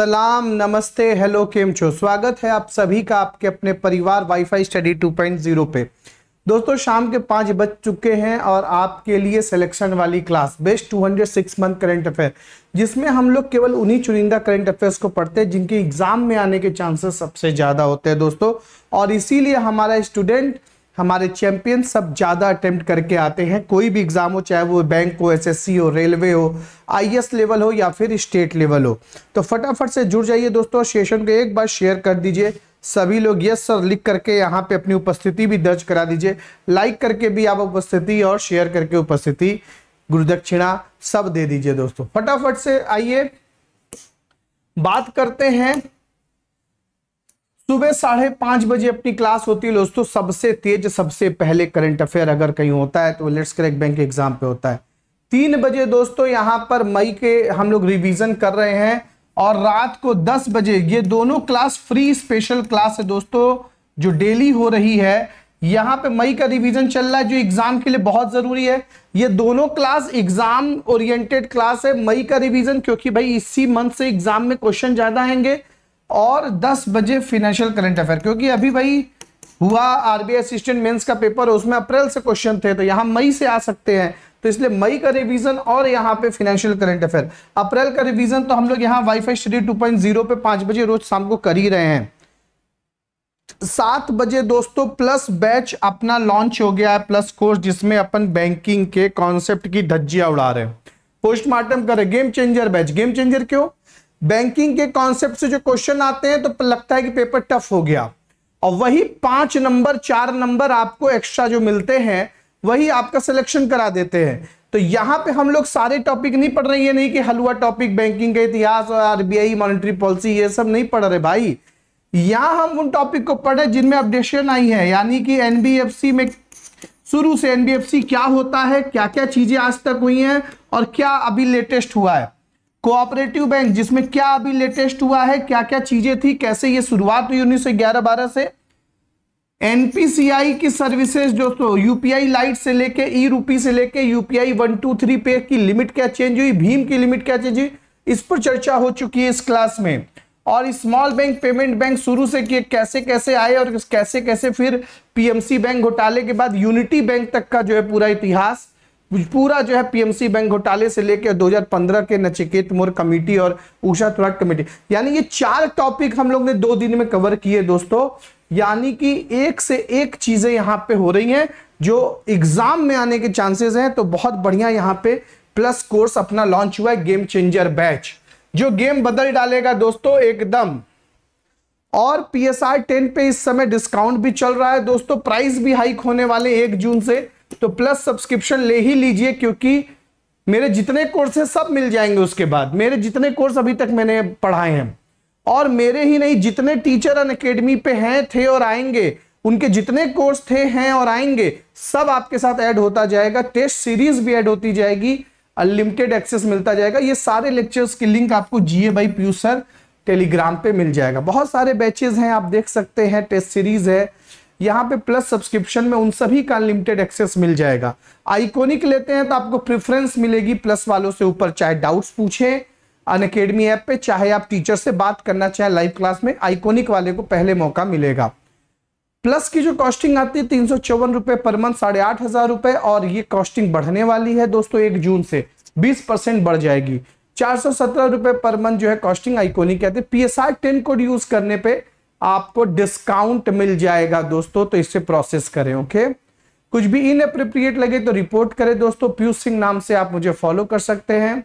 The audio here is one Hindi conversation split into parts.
सलाम नमस्ते हेलो केम छो स्वागत है आप सभी का आपके अपने परिवार वाईफाई स्टडी 2.0 पे दोस्तों शाम के पाँच बज चुके हैं और आपके लिए सिलेक्शन वाली class best 206 month current affair जिसमें हम लोग केवल उन्हीं चुनिंदा करंट अफेयर्स को पढ़ते हैं जिनके एग्जाम में आने के चांसेस सबसे ज़्यादा होते हैं दोस्तों और इसीलिए हमारा स्टूडेंट हमारे चैंपियन सब ज़्यादा अटैम्प्ट करके आते हैं कोई भी एग्ज़ाम हो चाहे वो बैंक हो एसएससी हो रेलवे हो आईएएस लेवल हो या फिर स्टेट लेवल हो तो फटाफट से जुड़ जाइए दोस्तों सेशन को एक बार शेयर कर दीजिए सभी लोग यस सर लिख करके यहाँ पे अपनी उपस्थिति भी दर्ज करा दीजिए लाइक करके भी आप उपस्थिति और शेयर करके उपस्थिति गुरुदक्षिणा सब दे दीजिए दोस्तों फटाफट से आइए बात करते हैं सुबह साढ़े पांच बजे अपनी क्लास होती है दोस्तों सबसे तेज सबसे पहले करंट अफेयर अगर कहीं होता है तो लेट्स क्रैक बैंक एग्जाम पे होता है तीन बजे दोस्तों यहाँ पर मई के हम लोग रिवीजन कर रहे हैं और रात को दस बजे ये दोनों क्लास फ्री स्पेशल क्लास है दोस्तों जो डेली हो रही है यहाँ पे मई का रिवीजन चल रहा है जो एग्जाम के लिए बहुत जरूरी है ये दोनों क्लास एग्जाम ओरिएंटेड क्लास है मई का रिवीजन क्योंकि भाई इसी मंथ से एग्जाम में क्वेश्चन ज्यादा आएंगे और 10 बजे फिनेंशियल करंट अफेयर क्योंकि अभी भाई हुआ आरबीआई असिस्टेंट मेंस का पेपर उसमें अप्रैल से क्वेश्चन थे तो यहां मई से आ सकते हैं तो इसलिए मई का रिवीजन और यहां पे फिनेंशियल करंट अफेयर अप्रैल का रिवीजन तो हम लोग यहाँ वाईफाई स्टडी 2.0 पे पांच बजे रोज शाम को कर ही रहे हैं सात बजे दोस्तों प्लस बैच अपना लॉन्च हो गया है प्लस कोर्स जिसमें अपन बैंकिंग के कॉन्सेप्ट की धज्जिया उड़ा रहे हैं पोस्टमार्टम कर रहे game changer batch game changer क्यों बैंकिंग के कॉन्सेप्ट से जो क्वेश्चन आते हैं तो लगता है कि पेपर टफ हो गया और वही पांच नंबर चार नंबर आपको एक्स्ट्रा जो मिलते हैं वही आपका सिलेक्शन करा देते हैं तो यहाँ पे हम लोग सारे टॉपिक नहीं पढ़ रहे ये नहीं कि हलवा टॉपिक बैंकिंग का इतिहास और आरबीआई मॉनेटरी पॉलिसी ये सब नहीं पढ़ रहे भाई यहाँ हम उन टॉपिक को पढ़े जिनमें अपडेशन आई है यानी कि एनबीएफसी में शुरू से एनबीएफसी क्या होता है क्या क्या चीजें आज तक हुई हैं और क्या अभी लेटेस्ट हुआ है कोऑपरेटिव बैंक जिसमें क्या अभी लेटेस्ट हुआ है क्या क्या चीजें थी कैसे ये शुरुआत हुई उन्नीस सौ ग्यारह बारह से एनपीसीआई की सर्विसेज दोस्तों यूपीआई लाइट से लेके ई e रूपी से लेके यूपीआई वन टू थ्री पे की लिमिट क्या चेंज हुई भीम की लिमिट क्या चेंज हुई इस पर चर्चा हो चुकी है इस क्लास में और स्मॉल बैंक पेमेंट बैंक शुरू से किए कैसे कैसे आए और कैसे कैसे फिर पीएमसी बैंक घोटाले के बाद यूनिटी बैंक तक का जो है पूरा इतिहास पूरा जो है पीएमसी बैंक घोटाले से लेकर 2015 के नचिकेत मोर कमेटी और उषा तुराट कमेटी यानी ये चार टॉपिक हम लोग ने दो दिन में कवर किए दोस्तों यानी कि एक से एक चीजें यहां पे हो रही हैं जो एग्जाम में आने के चांसेस हैं तो बहुत बढ़िया यहाँ पे प्लस कोर्स अपना लॉन्च हुआ है गेम चेंजर बैच जो गेम बदल डालेगा दोस्तों एकदम और पी एस टेन पे इस समय डिस्काउंट भी चल रहा है दोस्तों प्राइस भी हाइक होने वाले एक जून से तो प्लस सब्सक्रिप्शन ले ही लीजिए क्योंकि मेरे जितने कोर्स हैं सब मिल जाएंगे उसके बाद मेरे जितने कोर्स अभी तक मैंने पढ़ाए हैं और मेरे ही नहीं जितने टीचर अन अकेडमी पे हैं थे और आएंगे उनके जितने कोर्स थे हैं और आएंगे सब आपके साथ ऐड होता जाएगा टेस्ट सीरीज भी ऐड होती जाएगी अनलिमिटेड एक्सेस मिलता जाएगा ये सारे लेक्चर्स की लिंक आपको जीए बाई प्यूसर टेलीग्राम पे मिल जाएगा बहुत सारे बैचेज हैं आप देख सकते हैं टेस्ट सीरीज है यहाँ पे प्लस सब्सक्रिप्शन में उन सभी का अनलिमिटेड एक्सेस मिल जाएगा आइकोनिक लेते हैं तो आपको प्रेफरेंस मिलेगी प्लस वालों से ऊपर चाहे डाउट्स पूछे अन अकेडमी ऐप पे चाहे आप टीचर से बात करना चाहे लाइव क्लास में आइकोनिक वाले को पहले मौका मिलेगा प्लस की जो कॉस्टिंग आती है तीन सौ चौवन रुपए पर मंथ साढ़े आठ हजार रुपए और ये कॉस्टिंग बढ़ने वाली है दोस्तों एक जून से बीस परसेंट बढ़ जाएगी चार सौ सत्रह रुपए पर मंथ जो है कॉस्टिंग आइकोनिक कहते हैं P S R ten code use करने पे आपको डिस्काउंट मिल जाएगा दोस्तों तो इससे प्रोसेस करें ओके कुछ भी इन अप्रोप्रिएट लगे तो रिपोर्ट करें दोस्तों पीयूष सिंह नाम से आप मुझे फॉलो कर सकते हैं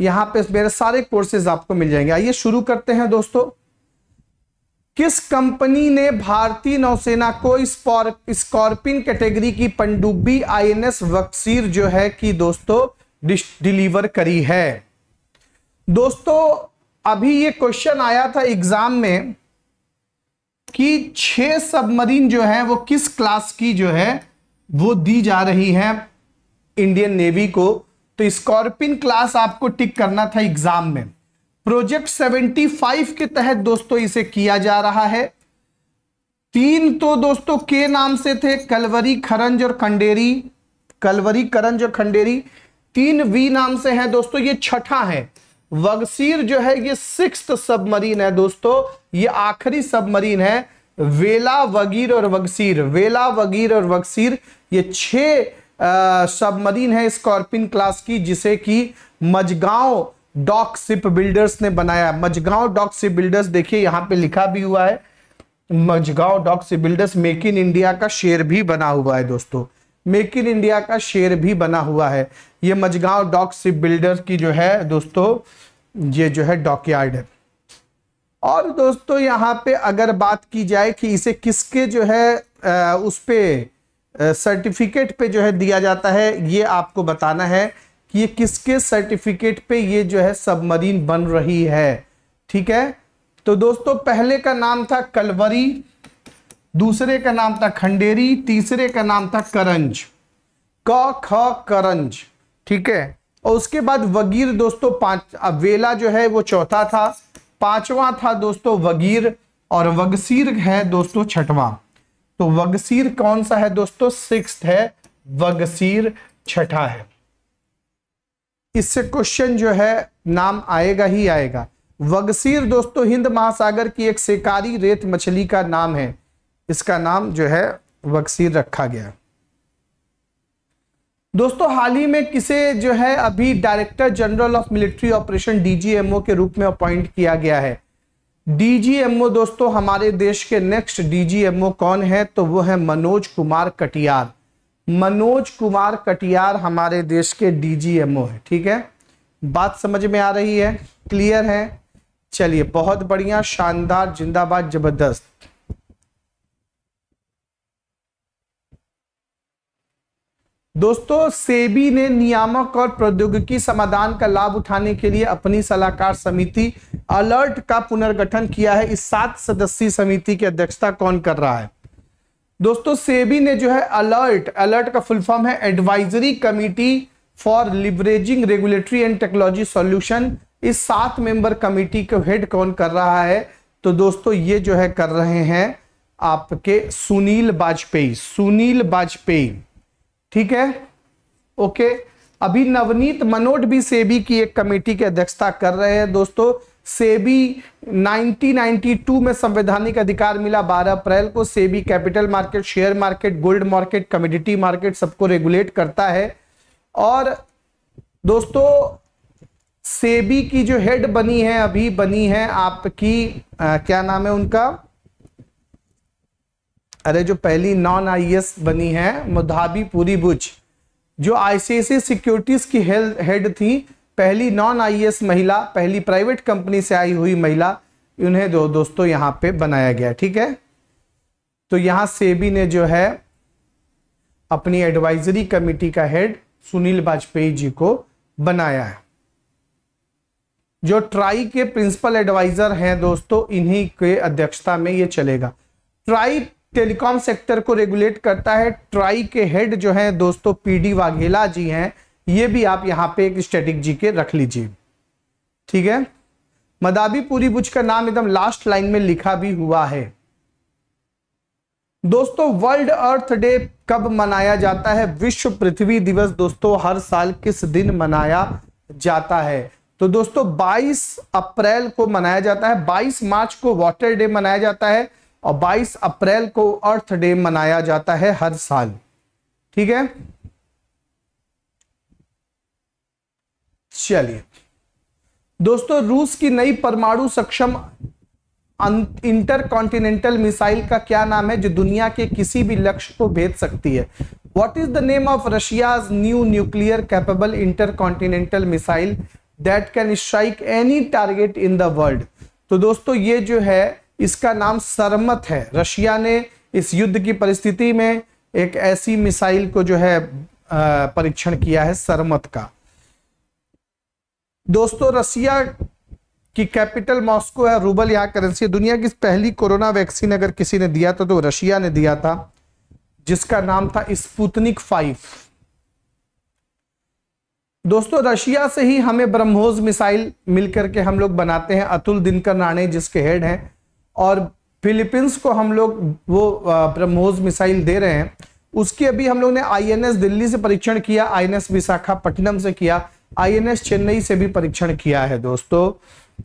यहां पे मेरे सारे कोर्सेज आपको मिल जाएंगे आइए शुरू करते हैं दोस्तों किस कंपनी ने भारतीय नौसेना को स्कॉर्पिन कैटेगरी की पंडुब्बी आईएनएस वक्सीर जो है कि दोस्तों डिलीवर करी है दोस्तों अभी ये क्वेश्चन आया था एग्जाम में कि छह सबमरीन जो है वो किस क्लास की जो है वो दी जा रही है इंडियन नेवी को तो स्कॉर्पिन क्लास आपको टिक करना था एग्जाम में प्रोजेक्ट 75 के तहत दोस्तों इसे किया जा रहा है तीन तो दोस्तों के नाम से थे कलवरी खरंज और खंडेरी कलवरी करंज और खंडेरी तीन वी नाम से हैं दोस्तों ये छठा है वगसीर जो है ये सिक्स सबमरीन है दोस्तों ये आखिरी सबमरीन है वेला वगीर और वगसीर वेला वगीर और वगसीर ये छह सबमरीन है स्कॉर्पिन क्लास की जिसे कि मजगांव डॉक सिप बिल्डर्स ने बनाया मजगांव डॉक सिप बिल्डर्स देखिए यहाँ पे लिखा भी हुआ है Mazagon dock ship builders make in India का शेयर भी बना हुआ है दोस्तों मेक इन इंडिया का शेर भी बना हुआ है ये मजगांव डॉक शिप बिल्डर की जो है दोस्तों ये जो है डॉकयार्ड है और दोस्तों यहाँ पे अगर बात की जाए कि इसे किसके जो है उस पर सर्टिफिकेट पे जो है दिया जाता है ये आपको बताना है कि ये किसके सर्टिफिकेट पे ये जो है सबमरीन बन रही है ठीक है तो दोस्तों पहले का नाम था कलवरी दूसरे का नाम था खंडेरी तीसरे का नाम था करंज क ख करंज ठीक है और उसके बाद वगीर दोस्तों पांच वेला जो है वो चौथा था पांचवा था दोस्तों वगीर और वगसीर है दोस्तों छठवा तो वगसीर कौन सा है दोस्तों सिक्स है वगसीर छठा है इससे क्वेश्चन जो है नाम आएगा ही आएगा वगसीर दोस्तों हिंद महासागर की एक शिकारी रेत मछली का नाम है इसका नाम जो है वक्सीर रखा गया दोस्तों हाल ही में किसे जो है अभी director general of military operation DGMO के रूप में अपॉइंट किया गया है डीजीएमओ दोस्तों हमारे देश के नेक्स्ट डीजीएमओ कौन है तो वो है मनोज कुमार कटियार मनोज कुमार कटियार हमारे देश के डीजीएमओ है ठीक है बात समझ में आ रही है क्लियर है चलिए बहुत बढ़िया शानदार जिंदाबाद जबरदस्त दोस्तों सेबी ने नियामक और प्रौद्योगिकी समाधान का लाभ उठाने के लिए अपनी सलाहकार समिति अलर्ट का पुनर्गठन किया है इस सात सदस्यीय समिति की अध्यक्षता कौन कर रहा है दोस्तों सेबी ने जो है अलर्ट अलर्ट का फुल फॉर्म है advisory committee for leveraging regulatory and technology solution इस सात मेंबर कमेटी को हेड कौन कर रहा है तो दोस्तों ये जो है कर रहे हैं आपके सुनील वाजपेयी सुनील वाजपेयी ठीक है ओके अभी नवनीत मनोट भी सेबी की एक कमेटी की अध्यक्षता कर रहे हैं दोस्तों सेबी 1992 में संवैधानिक अधिकार मिला 12 अप्रैल को SEBI capital market share market gold market community market सबको रेगुलेट करता है और दोस्तों सेबी की जो हेड बनी है अभी बनी है आपकी आ, क्या नाम है उनका अरे जो पहली नॉन आईएएस e बनी है मधाबी पूरी बुज जो आईसीआईसी सिक्योरिटीज की हेड थी पहली नॉन आईएएस e महिला पहली प्राइवेट कंपनी से आई हुई महिला उन्हें दो दोस्तों यहां पे बनाया गया ठीक है तो यहां सेबी ने जो है अपनी एडवाइजरी कमेटी का हेड सुनील वाजपेयी जी को बनाया है जो ट्राई के प्रिंसिपल एडवाइजर हैं दोस्तों इन्हीं के अध्यक्षता में ये चलेगा ट्राई टेलीकॉम सेक्टर को रेगुलेट करता है ट्राई के हेड जो है दोस्तों पीडी वाघेला जी हैं ये भी आप यहाँ पे एक स्टेटिक जी के रख लीजिए ठीक है मदाबी पूरी बुज का नाम एकदम लास्ट लाइन में लिखा भी हुआ है दोस्तों वर्ल्ड अर्थ डे कब मनाया जाता है विश्व पृथ्वी दिवस दोस्तों हर साल किस दिन मनाया जाता है तो दोस्तों 22 अप्रैल को मनाया जाता है 22 मार्च को वाटर डे मनाया जाता है और 22 अप्रैल को अर्थ डे मनाया जाता है हर साल ठीक है चलिए दोस्तों रूस की नई परमाणु सक्षम अं-, इंटर कॉन्टिनेंटल मिसाइल का क्या नाम है जो दुनिया के किसी भी लक्ष्य को भेज सकती है what is the name of Russia new nuclear capable intercontinental missile that can strike any target in the world तो दोस्तों ये जो है इसका नाम सरमत है रशिया ने इस युद्ध की परिस्थिति में एक ऐसी मिसाइल को जो है परीक्षण किया है सरमत का दोस्तों रशिया की कैपिटल मॉस्को है रूबल यहां करेंसी दुनिया की पहली कोरोना वैक्सीन अगर किसी ने दिया था तो रशिया ने दिया था जिसका नाम था स्पुतनिक फाइव दोस्तों रशिया से ही हमें ब्रह्मोस मिसाइल मिलकर के हम लोग बनाते हैं अतुल दिनकर राणे जिसके हेड हैं और फिलीपींस को हम लोग वो ब्रह्मोज मिसाइल दे रहे हैं उसकी अभी हम लोग ने आईएनएस दिल्ली से परीक्षण किया आईएनएस विशाखापट्टनम से किया आईएनएस चेन्नई से भी परीक्षण किया है दोस्तों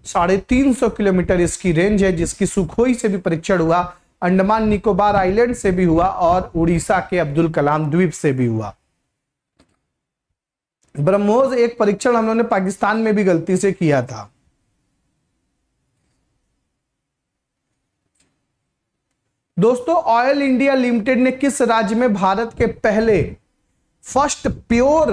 साढ़े तीन सौ किलोमीटर इसकी रेंज है जिसकी सुखोई से भी परीक्षण हुआ अंडमान निकोबार आइलैंड से भी हुआ और उड़ीसा के अब्दुल कलाम द्वीप से भी हुआ ब्रह्मोज एक परीक्षण हम लोग ने पाकिस्तान में भी गलती से किया था दोस्तों ऑयल इंडिया लिमिटेड ने किस राज्य में भारत के पहले first pure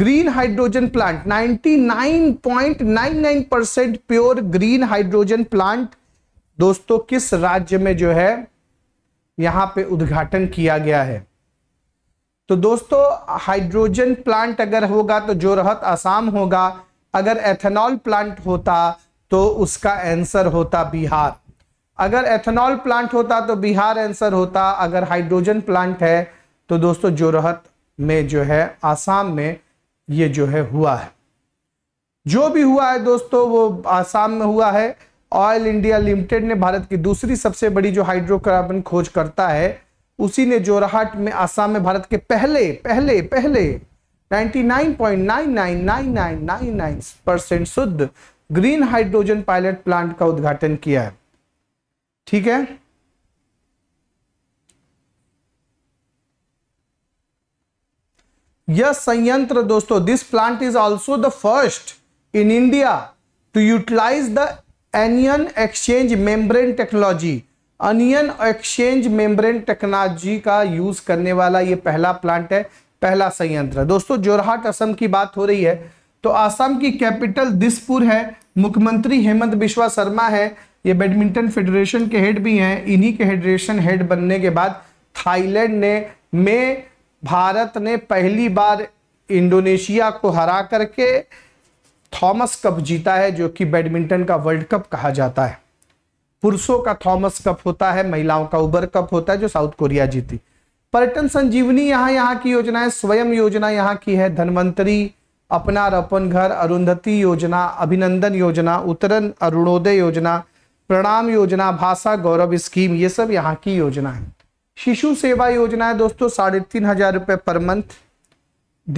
green hydrogen plant 99.99 percent pure green hydrogen plant दोस्तों किस राज्य में जो है यहां पे उद्घाटन किया गया है तो दोस्तों हाइड्रोजन प्लांट अगर होगा तो जो रहत आसाम होगा अगर एथेनॉल प्लांट होता तो उसका आंसर होता बिहार अगर एथेनॉल प्लांट होता तो बिहार आंसर होता अगर हाइड्रोजन प्लांट है तो दोस्तों जोरहत में जो है आसाम में ये जो है हुआ है जो भी हुआ है दोस्तों वो आसाम में हुआ है ऑयल इंडिया लिमिटेड ने भारत की दूसरी सबसे बड़ी जो हाइड्रोकार्बन खोज करता है उसी ने जोरहाट में आसाम में भारत के पहले पहले पहले 99.999999 परसेंट शुद्ध ग्रीन हाइड्रोजन पायलट प्लांट का उद्घाटन किया है ठीक है यह संयंत्र दोस्तों this plant is also the first in India to utilise the anion exchange membrane technology anion exchange membrane technology का यूज करने वाला यह पहला प्लांट है पहला संयंत्र दोस्तों जोरहाट असम की बात हो रही है तो असम की कैपिटल दिसपुर है मुख्यमंत्री हेमंत बिश्वा शर्मा है ये बैडमिंटन फेडरेशन के हेड भी हैं इन्हीं के फेडरेशन हेड बनने के बाद थाईलैंड ने में भारत ने पहली बार इंडोनेशिया को हरा करके थॉमस कप जीता है जो कि बैडमिंटन का वर्ल्ड कप कहा जाता है पुरुषों का थॉमस कप होता है महिलाओं का उबर कप होता है जो साउथ कोरिया जीती पर्यटन संजीवनी यहाँ यहाँ की योजना है स्वयं योजना यहाँ की है धनवंतरी अपना रपन घर अरुंधति योजना अभिनंदन योजना उत्तरन अरुणोदय योजना प्रणाम योजना भाषा गौरव स्कीम ये सब यहाँ की योजना है शिशु सेवा योजना है दोस्तों साढ़े तीन हजार रुपये पर मंथ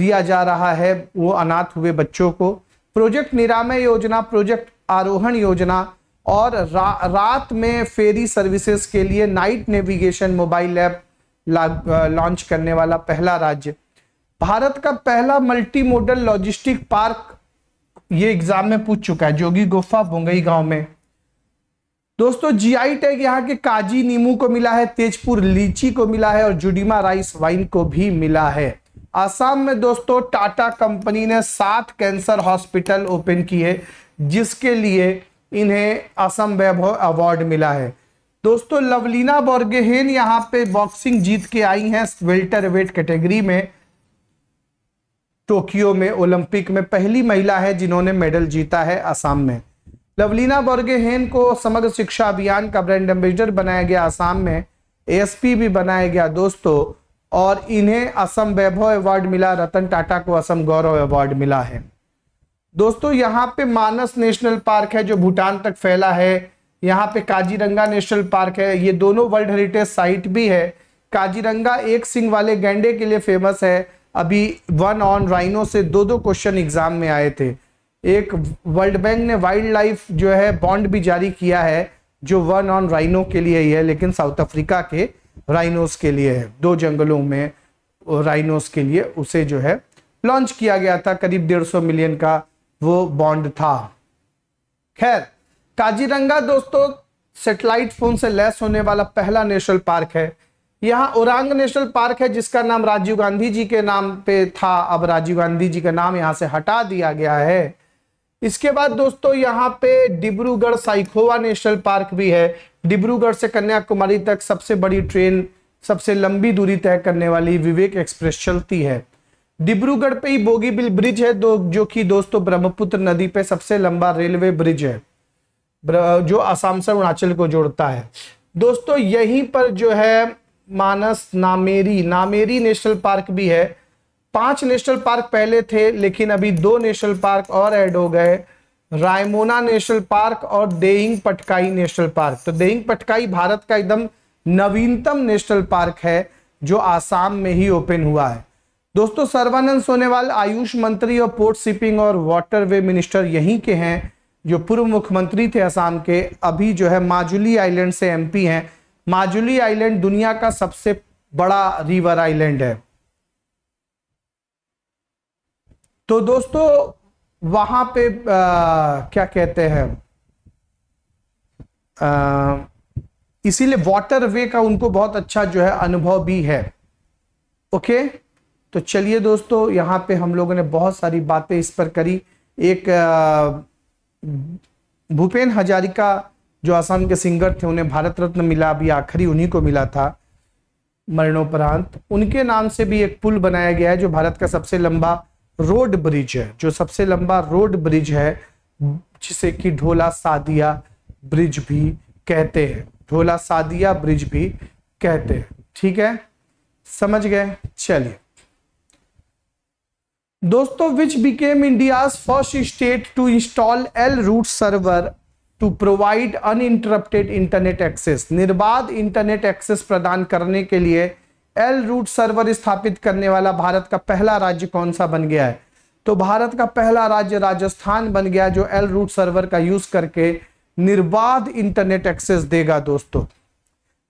दिया जा रहा है वो अनाथ हुए बच्चों को प्रोजेक्ट निरामय योजना प्रोजेक्ट आरोहण योजना और रा, रात में फेरी सर्विसेज के लिए night navigation mobile app launch करने वाला पहला राज्य भारत का पहला मल्टी मॉडल लॉजिस्टिक पार्क ये एग्जाम में पूछ चुका है जोगी गुफा बोंगई गांव में दोस्तों जीआई टैग यहाँ के काजी नींबू को मिला है तेजपुर लीची को मिला है और जुडिमा राइस वाइन को भी मिला है आसाम में दोस्तों टाटा कंपनी ने सात कैंसर हॉस्पिटल ओपन किए जिसके लिए इन्हें असम वैभव अवार्ड मिला है दोस्तों लवलीना बोर्गेहेन यहाँ पे बॉक्सिंग जीत के आई हैं वेल्टर वेट कैटेगरी में टोक्यो में ओलंपिक में पहली महिला है जिन्होंने मेडल जीता है असम में लवलीना बॉर्गेहेन को समग्र शिक्षा अभियान का ब्रांड एम्बेसडर बनाया गया आसाम में एएसपी भी बनाया गया दोस्तों और इन्हें असम वैभव अवार्ड मिला रतन टाटा को असम गौरव अवार्ड मिला है दोस्तों यहाँ पे मानस नेशनल पार्क है जो भूटान तक फैला है यहाँ पे काजीरंगा नेशनल पार्क है ये दोनों वर्ल्ड हेरिटेज साइट भी है काजीरंगा एक सिंह वाले गेंडे के लिए फेमस है अभी वन ऑन राइनो से दो दो क्वेश्चन एग्जाम में आए थे एक वर्ल्ड बैंक ने वाइल्ड लाइफ जो है बॉन्ड भी जारी किया है जो वन ऑन राइनो के लिए ही है लेकिन साउथ अफ्रीका के राइनोस के लिए है दो जंगलों में राइनोस के लिए उसे जो है लॉन्च किया गया था करीब डेढ़ सौ मिलियन का वो बॉन्ड था खैर काजीरंगा दोस्तों सेटेलाइट फोन से लैस होने वाला पहला नेशनल पार्क है यहाँ उरांग नेशनल पार्क है जिसका नाम राजीव गांधी जी के नाम पे था अब राजीव गांधी जी का नाम यहाँ से हटा दिया गया है इसके बाद दोस्तों यहाँ पे डिब्रूगढ़ साइखोवा नेशनल पार्क भी है डिब्रूगढ़ से कन्याकुमारी तक सबसे बड़ी ट्रेन सबसे लंबी दूरी तय करने वाली विवेक एक्सप्रेस चलती है डिब्रूगढ़ पे ही बोगीबिल ब्रिज है दो जो कि दोस्तों ब्रह्मपुत्र नदी पे सबसे लंबा रेलवे ब्रिज है जो आसाम से अरुणाचल को जोड़ता है दोस्तों यहीं पर जो है मानस नामेरी नामेरी नेशनल पार्क भी है पांच नेशनल पार्क पहले थे लेकिन अभी दो नेशनल पार्क और ऐड हो गए रायमोना नेशनल पार्क और देहिंग पटकाई नेशनल पार्क तो देहिंग पटकाई भारत का एकदम नवीनतम नेशनल पार्क है जो आसाम में ही ओपन हुआ है दोस्तों सर्वानंद सोनेवाल आयुष मंत्री और पोर्ट शिपिंग और वाटर वे मिनिस्टर यहीं के हैं जो पूर्व मुख्यमंत्री थे आसाम के अभी जो है माजुली आइलैंड से एमपी हैं माजुली आइलैंड दुनिया का सबसे बड़ा रिवर आइलैंड है तो दोस्तों वहां पे आ, क्या कहते हैं इसीलिए वाटर वे का उनको बहुत अच्छा जो है अनुभव भी है ओके तो चलिए दोस्तों यहाँ पे हम लोगों ने बहुत सारी बातें इस पर करी एक भूपेन हजारिका जो आसाम के सिंगर थे उन्हें भारत रत्न मिला अभी आखिरी उन्हीं को मिला था मरणोपरांत उनके नाम से भी एक पुल बनाया गया है जो भारत का सबसे लंबा रोड ब्रिज है जो सबसे लंबा रोड ब्रिज है जिसे कि ढोला सादिया ब्रिज भी कहते हैं ढोला सादिया ब्रिज भी कहते हैं ठीक है समझ गए चलिए दोस्तों which became India first state to install L root server to provide uninterrupted internet access निर्बाध इंटरनेट एक्सेस प्रदान करने के लिए एल रूट सर्वर स्थापित करने वाला भारत का पहला राज्य कौन सा बन गया है तो भारत का पहला राज्य राजस्थान बन गया जो एल रूट सर्वर का यूज करके निर्बाध इंटरनेट एक्सेस देगा दोस्तों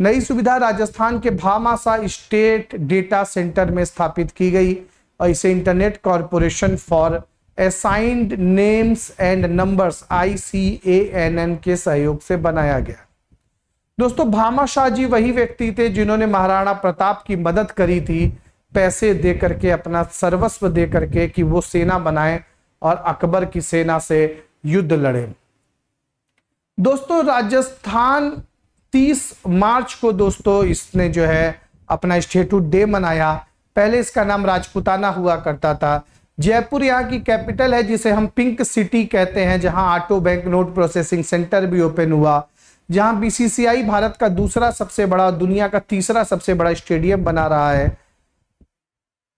नई सुविधा राजस्थान के भामासा स्टेट डेटा सेंटर में स्थापित की गई और इसे internet corporation for assigned names and numbers आई के सहयोग से बनाया गया दोस्तों भामाशाह जी वही व्यक्ति थे जिन्होंने महाराणा प्रताप की मदद करी थी पैसे दे करके अपना सर्वस्व दे करके कि वो सेना बनाए और अकबर की सेना से युद्ध लड़े दोस्तों राजस्थान 30 मार्च को दोस्तों इसने जो है अपना स्टेटू डे मनाया पहले इसका नाम राजपुताना हुआ करता था जयपुर यहाँ की कैपिटल है जिसे हम पिंक सिटी कहते हैं जहाँ auto bank note processing centre भी ओपन हुआ जहां बीसीसीआई भारत का दूसरा सबसे बड़ा दुनिया का तीसरा सबसे बड़ा स्टेडियम बना रहा है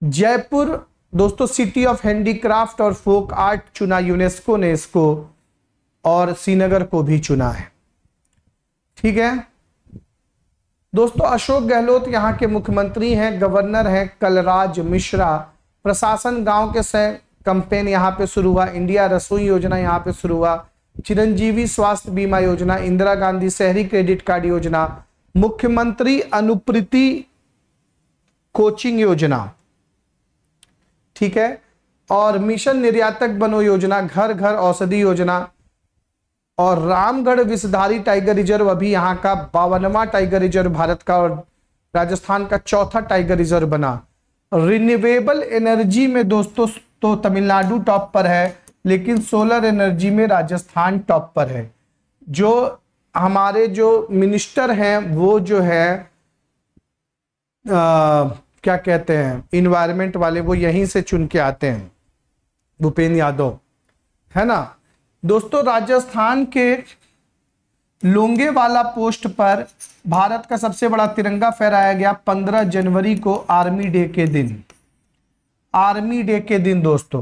जयपुर दोस्तों सिटी ऑफ हैंडीक्राफ्ट और फोक आर्ट चुना यूनेस्को ने इसको और श्रीनगर को भी चुना है ठीक है दोस्तों अशोक गहलोत यहां के मुख्यमंत्री हैं गवर्नर हैं कलराज मिश्रा प्रशासन गांव के कंपेन यहां पे शुरू हुआ इंडिया रसोई योजना यहां पे शुरू हुआ चिरंजीवी स्वास्थ्य बीमा योजना इंदिरा गांधी शहरी क्रेडिट कार्ड योजना मुख्यमंत्री अनुप्रीति कोचिंग योजना ठीक है और मिशन निर्यातक बनो योजना घर घर औषधि योजना और रामगढ़ विषधारी टाइगर रिजर्व अभी यहां का बावनवा टाइगर रिजर्व भारत का और राजस्थान का चौथा टाइगर रिजर्व बना रिन्यूएबल एनर्जी में दोस्तों तो तमिलनाडु टॉप पर है लेकिन सोलर एनर्जी में राजस्थान टॉप पर है जो हमारे जो मिनिस्टर हैं वो जो है आ, क्या कहते हैं इन्वायरमेंट वाले वो यहीं से चुन के आते हैं भूपेंद्र यादव है ना दोस्तों राजस्थान के लोंगे वाला पोस्ट पर भारत का सबसे बड़ा तिरंगा फहराया गया 15 जनवरी को आर्मी डे के दिन आर्मी डे के दिन दोस्तों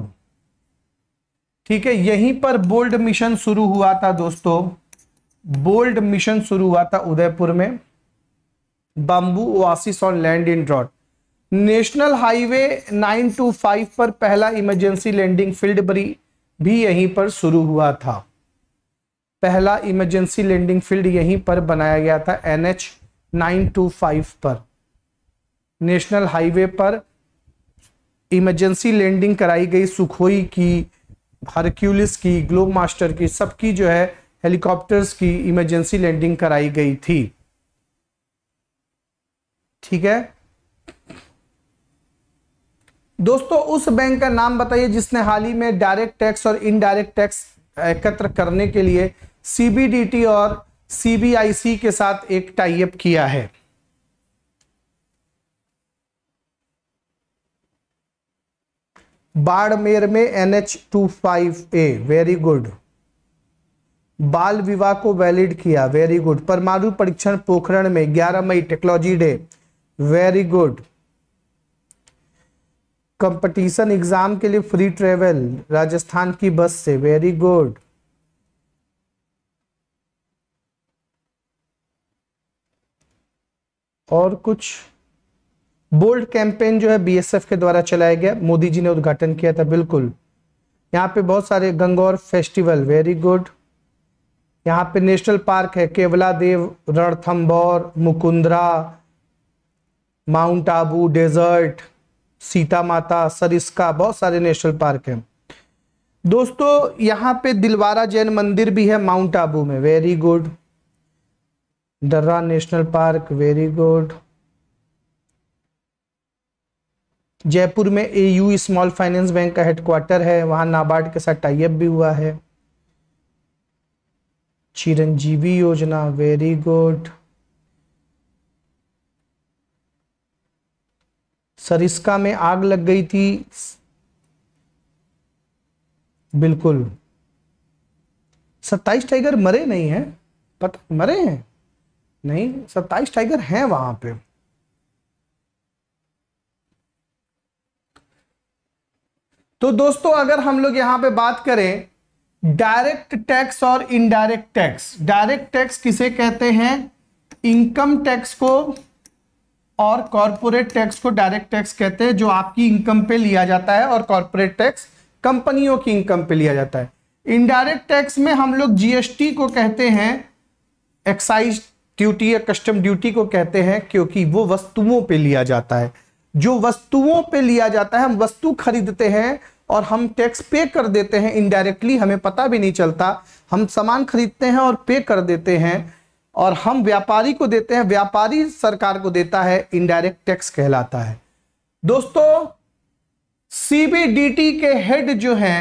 ठीक है यहीं पर बोल्ड मिशन शुरू हुआ था दोस्तों बोल्ड मिशन शुरू हुआ था उदयपुर में bamboo oasis on land in drought national highway 925 पर पहला इमरजेंसी लैंडिंग फील्ड बरी भी यहीं पर शुरू हुआ था पहला इमरजेंसी लैंडिंग फील्ड यहीं पर बनाया गया था एनएच 925 पर नेशनल हाईवे पर इमरजेंसी लैंडिंग कराई गई सुखोई की हरक्यूलिस की ग्लोब मास्टर की सबकी जो है हेलीकॉप्टर्स की इमरजेंसी लैंडिंग कराई गई थी ठीक है दोस्तों उस बैंक का नाम बताइए जिसने हाल ही में डायरेक्ट टैक्स और इनडायरेक्ट टैक्स एकत्र करने के लिए सीबीडीटी और सीबीआईसी के साथ एक टाइप किया है बाड़मेर में N H two five A very good बाल विवाह को वैलिड किया वेरी गुड परमाणु परीक्षण पोखरण में 11 मई technology day very good competition exam के लिए फ्री ट्रेवल राजस्थान की बस से वेरी गुड और कुछ बोल्ड कैंपेन जो है बीएसएफ के द्वारा चलाया गया मोदी जी ने उद्घाटन किया था बिल्कुल यहाँ पे बहुत सारे गंगौर फेस्टिवल वेरी गुड यहाँ पे नेशनल पार्क है केवला देव रणथम्बौर मुकुंदरा माउंट आबू डेजर्ट सीता माता सरिस्का बहुत सारे नेशनल पार्क हैं दोस्तों यहाँ पे दिलवारा जैन मंदिर भी है माउंट आबू में very good Darrah national park very good Jaipur में A U small finance bank का हेडक्वार्टर है वहां नाबार्ड के साथ टाइप भी हुआ है चिरंजीवी योजना वेरी गुड सरिस्का में आग लग गई थी बिल्कुल सत्ताईस टाइगर मरे नहीं है पता मरे हैं नहीं सत्ताईस टाइगर हैं वहां पे तो दोस्तों अगर हम लोग यहां पे बात करें डायरेक्ट टैक्स और इनडायरेक्ट टैक्स डायरेक्ट टैक्स किसे कहते हैं इनकम टैक्स को और कॉरपोरेट टैक्स को डायरेक्ट टैक्स कहते हैं जो आपकी इनकम पे लिया जाता है और कॉरपोरेट टैक्स कंपनियों की इनकम पे लिया जाता है इनडायरेक्ट टैक्स में हम लोग जीएसटी को कहते हैं एक्साइज ड्यूटी या कस्टम ड्यूटी को कहते हैं क्योंकि वो वस्तुओं पे लिया जाता है जो वस्तुओं पे लिया जाता है हम वस्तु खरीदते हैं और हम टैक्स पे कर देते हैं इनडायरेक्टली हमें पता भी नहीं चलता हम सामान खरीदते हैं और पे कर देते हैं और हम व्यापारी को देते हैं व्यापारी सरकार को देता है इनडायरेक्ट टैक्स कहलाता है दोस्तों सीबीडीटी के हेड जो हैं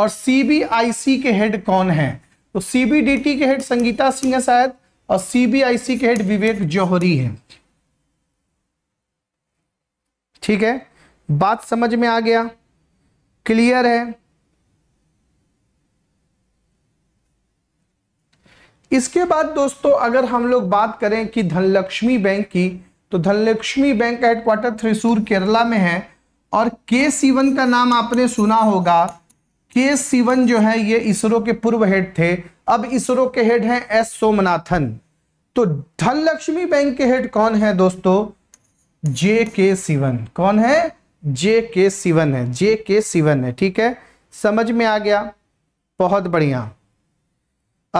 और सीबीआईसी के हेड कौन हैं तो सीबीडीटी के हेड संगीता सिंह है शायद और सीबीआईसी के हेड विवेक जौहरी हैं ठीक है बात समझ में आ गया क्लियर है इसके बाद दोस्तों अगर हम लोग बात करें कि धनलक्ष्मी बैंक की तो धनलक्ष्मी बैंक हेडक्वार्टर थ्रिसूर केरला में है और के सीवन का नाम आपने सुना होगा के सीवन जो है ये इसरो के पूर्व हेड थे अब इसरो के हेड हैं एस सोमनाथन तो धनलक्ष्मी बैंक के हेड कौन है दोस्तों जे के सिवन कौन है जे के सिवन है जे के सिवन है ठीक है समझ में आ गया बहुत बढ़िया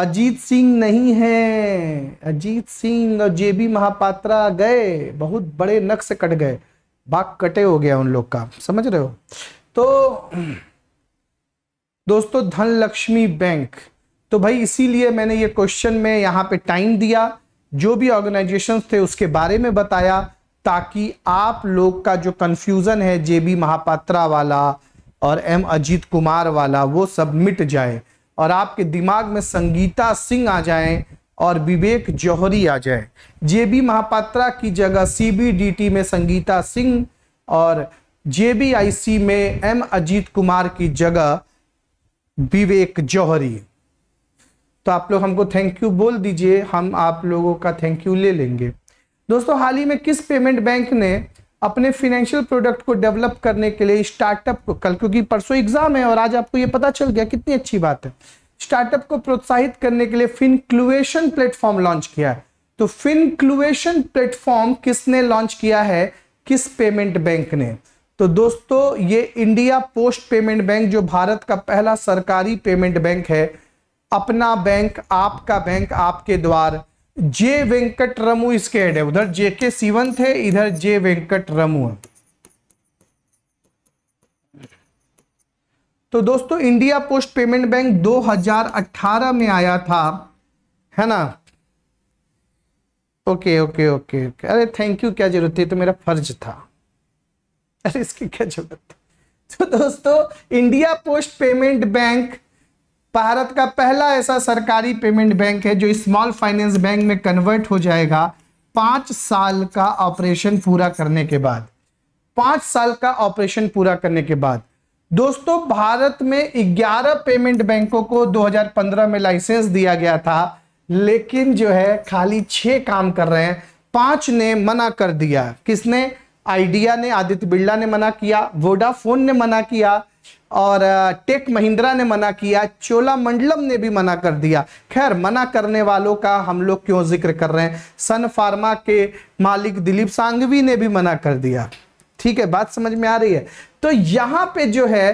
अजीत सिंह नहीं है अजीत सिंह और जे बी महापात्रा गए बहुत बड़े नक्श कट गए बाग कटे हो गया उन लोग का समझ रहे हो तो दोस्तों धन लक्ष्मी बैंक तो भाई इसीलिए मैंने ये क्वेश्चन में यहाँ पे टाइम दिया जो भी ऑर्गेनाइजेशंस थे उसके बारे में बताया ताकि आप लोग का जो कन्फ्यूज़न है जे बी महापात्रा वाला और एम अजीत कुमार वाला वो सब मिट जाए और आपके दिमाग में संगीता सिंह आ जाए और विवेक जौहरी आ जाए जे बी महापात्रा की जगह सीबीडीटी में संगीता सिंह और जे बी आई सी में एम अजीत कुमार की जगह विवेक जौहरी तो आप लोग हमको थैंक यू बोल दीजिए हम आप लोगों का थैंक यू ले लेंगे दोस्तों हाल ही में किस पेमेंट बैंक ने अपने फिनेंशियल प्रोडक्ट को डेवलप करने के लिए स्टार्टअप को कल क्योंकि परसों एग्जाम है और आज आपको ये पता चल गया कितनी अच्छी बात है स्टार्टअप को प्रोत्साहित करने के लिए फिनक्लुएशन प्लेटफॉर्म लॉन्च किया है तो फिनक्लुएशन प्लेटफॉर्म किसने लॉन्च किया है किस पेमेंट बैंक ने तो दोस्तों ये इंडिया पोस्ट पेमेंट बैंक जो भारत का पहला सरकारी पेमेंट बैंक है अपना बैंक आपका बैंक आपके द्वार जे वेंकट रमु इसके हेड है उधर जे के सीवन थे इधर जे वेंकट रमु है तो दोस्तों इंडिया पोस्ट पेमेंट बैंक 2018 में आया था है ना ओके ओके ओके ओके अरे थैंक यू क्या जरूरत थी तो मेरा फर्ज था अरे इसकी क्या जरूरत थी तो दोस्तों India post payment bank Bharat का पहला ऐसा सरकारी पेमेंट बैंक है जो स्मॉल फाइनेंस बैंक में कन्वर्ट हो जाएगा पांच साल का ऑपरेशन पूरा करने के बाद पांच साल का ऑपरेशन पूरा करने के बाद दोस्तों भारत में 11 पेमेंट बैंकों को 2015 में लाइसेंस दिया गया था लेकिन जो है खाली छह काम कर रहे हैं पांच ने मना कर दिया किसने आइडिया ने आदित्य बिरला ने मना किया वोडाफोन ने मना किया और टेक महिंद्रा ने मना किया चोला मंडलम ने भी मना कर दिया खैर मना करने वालों का हम लोग क्यों जिक्र कर रहे हैं सन फार्मा के मालिक दिलीप सांगवी ने भी मना कर दिया ठीक है बात समझ में आ रही है तो यहाँ पे जो है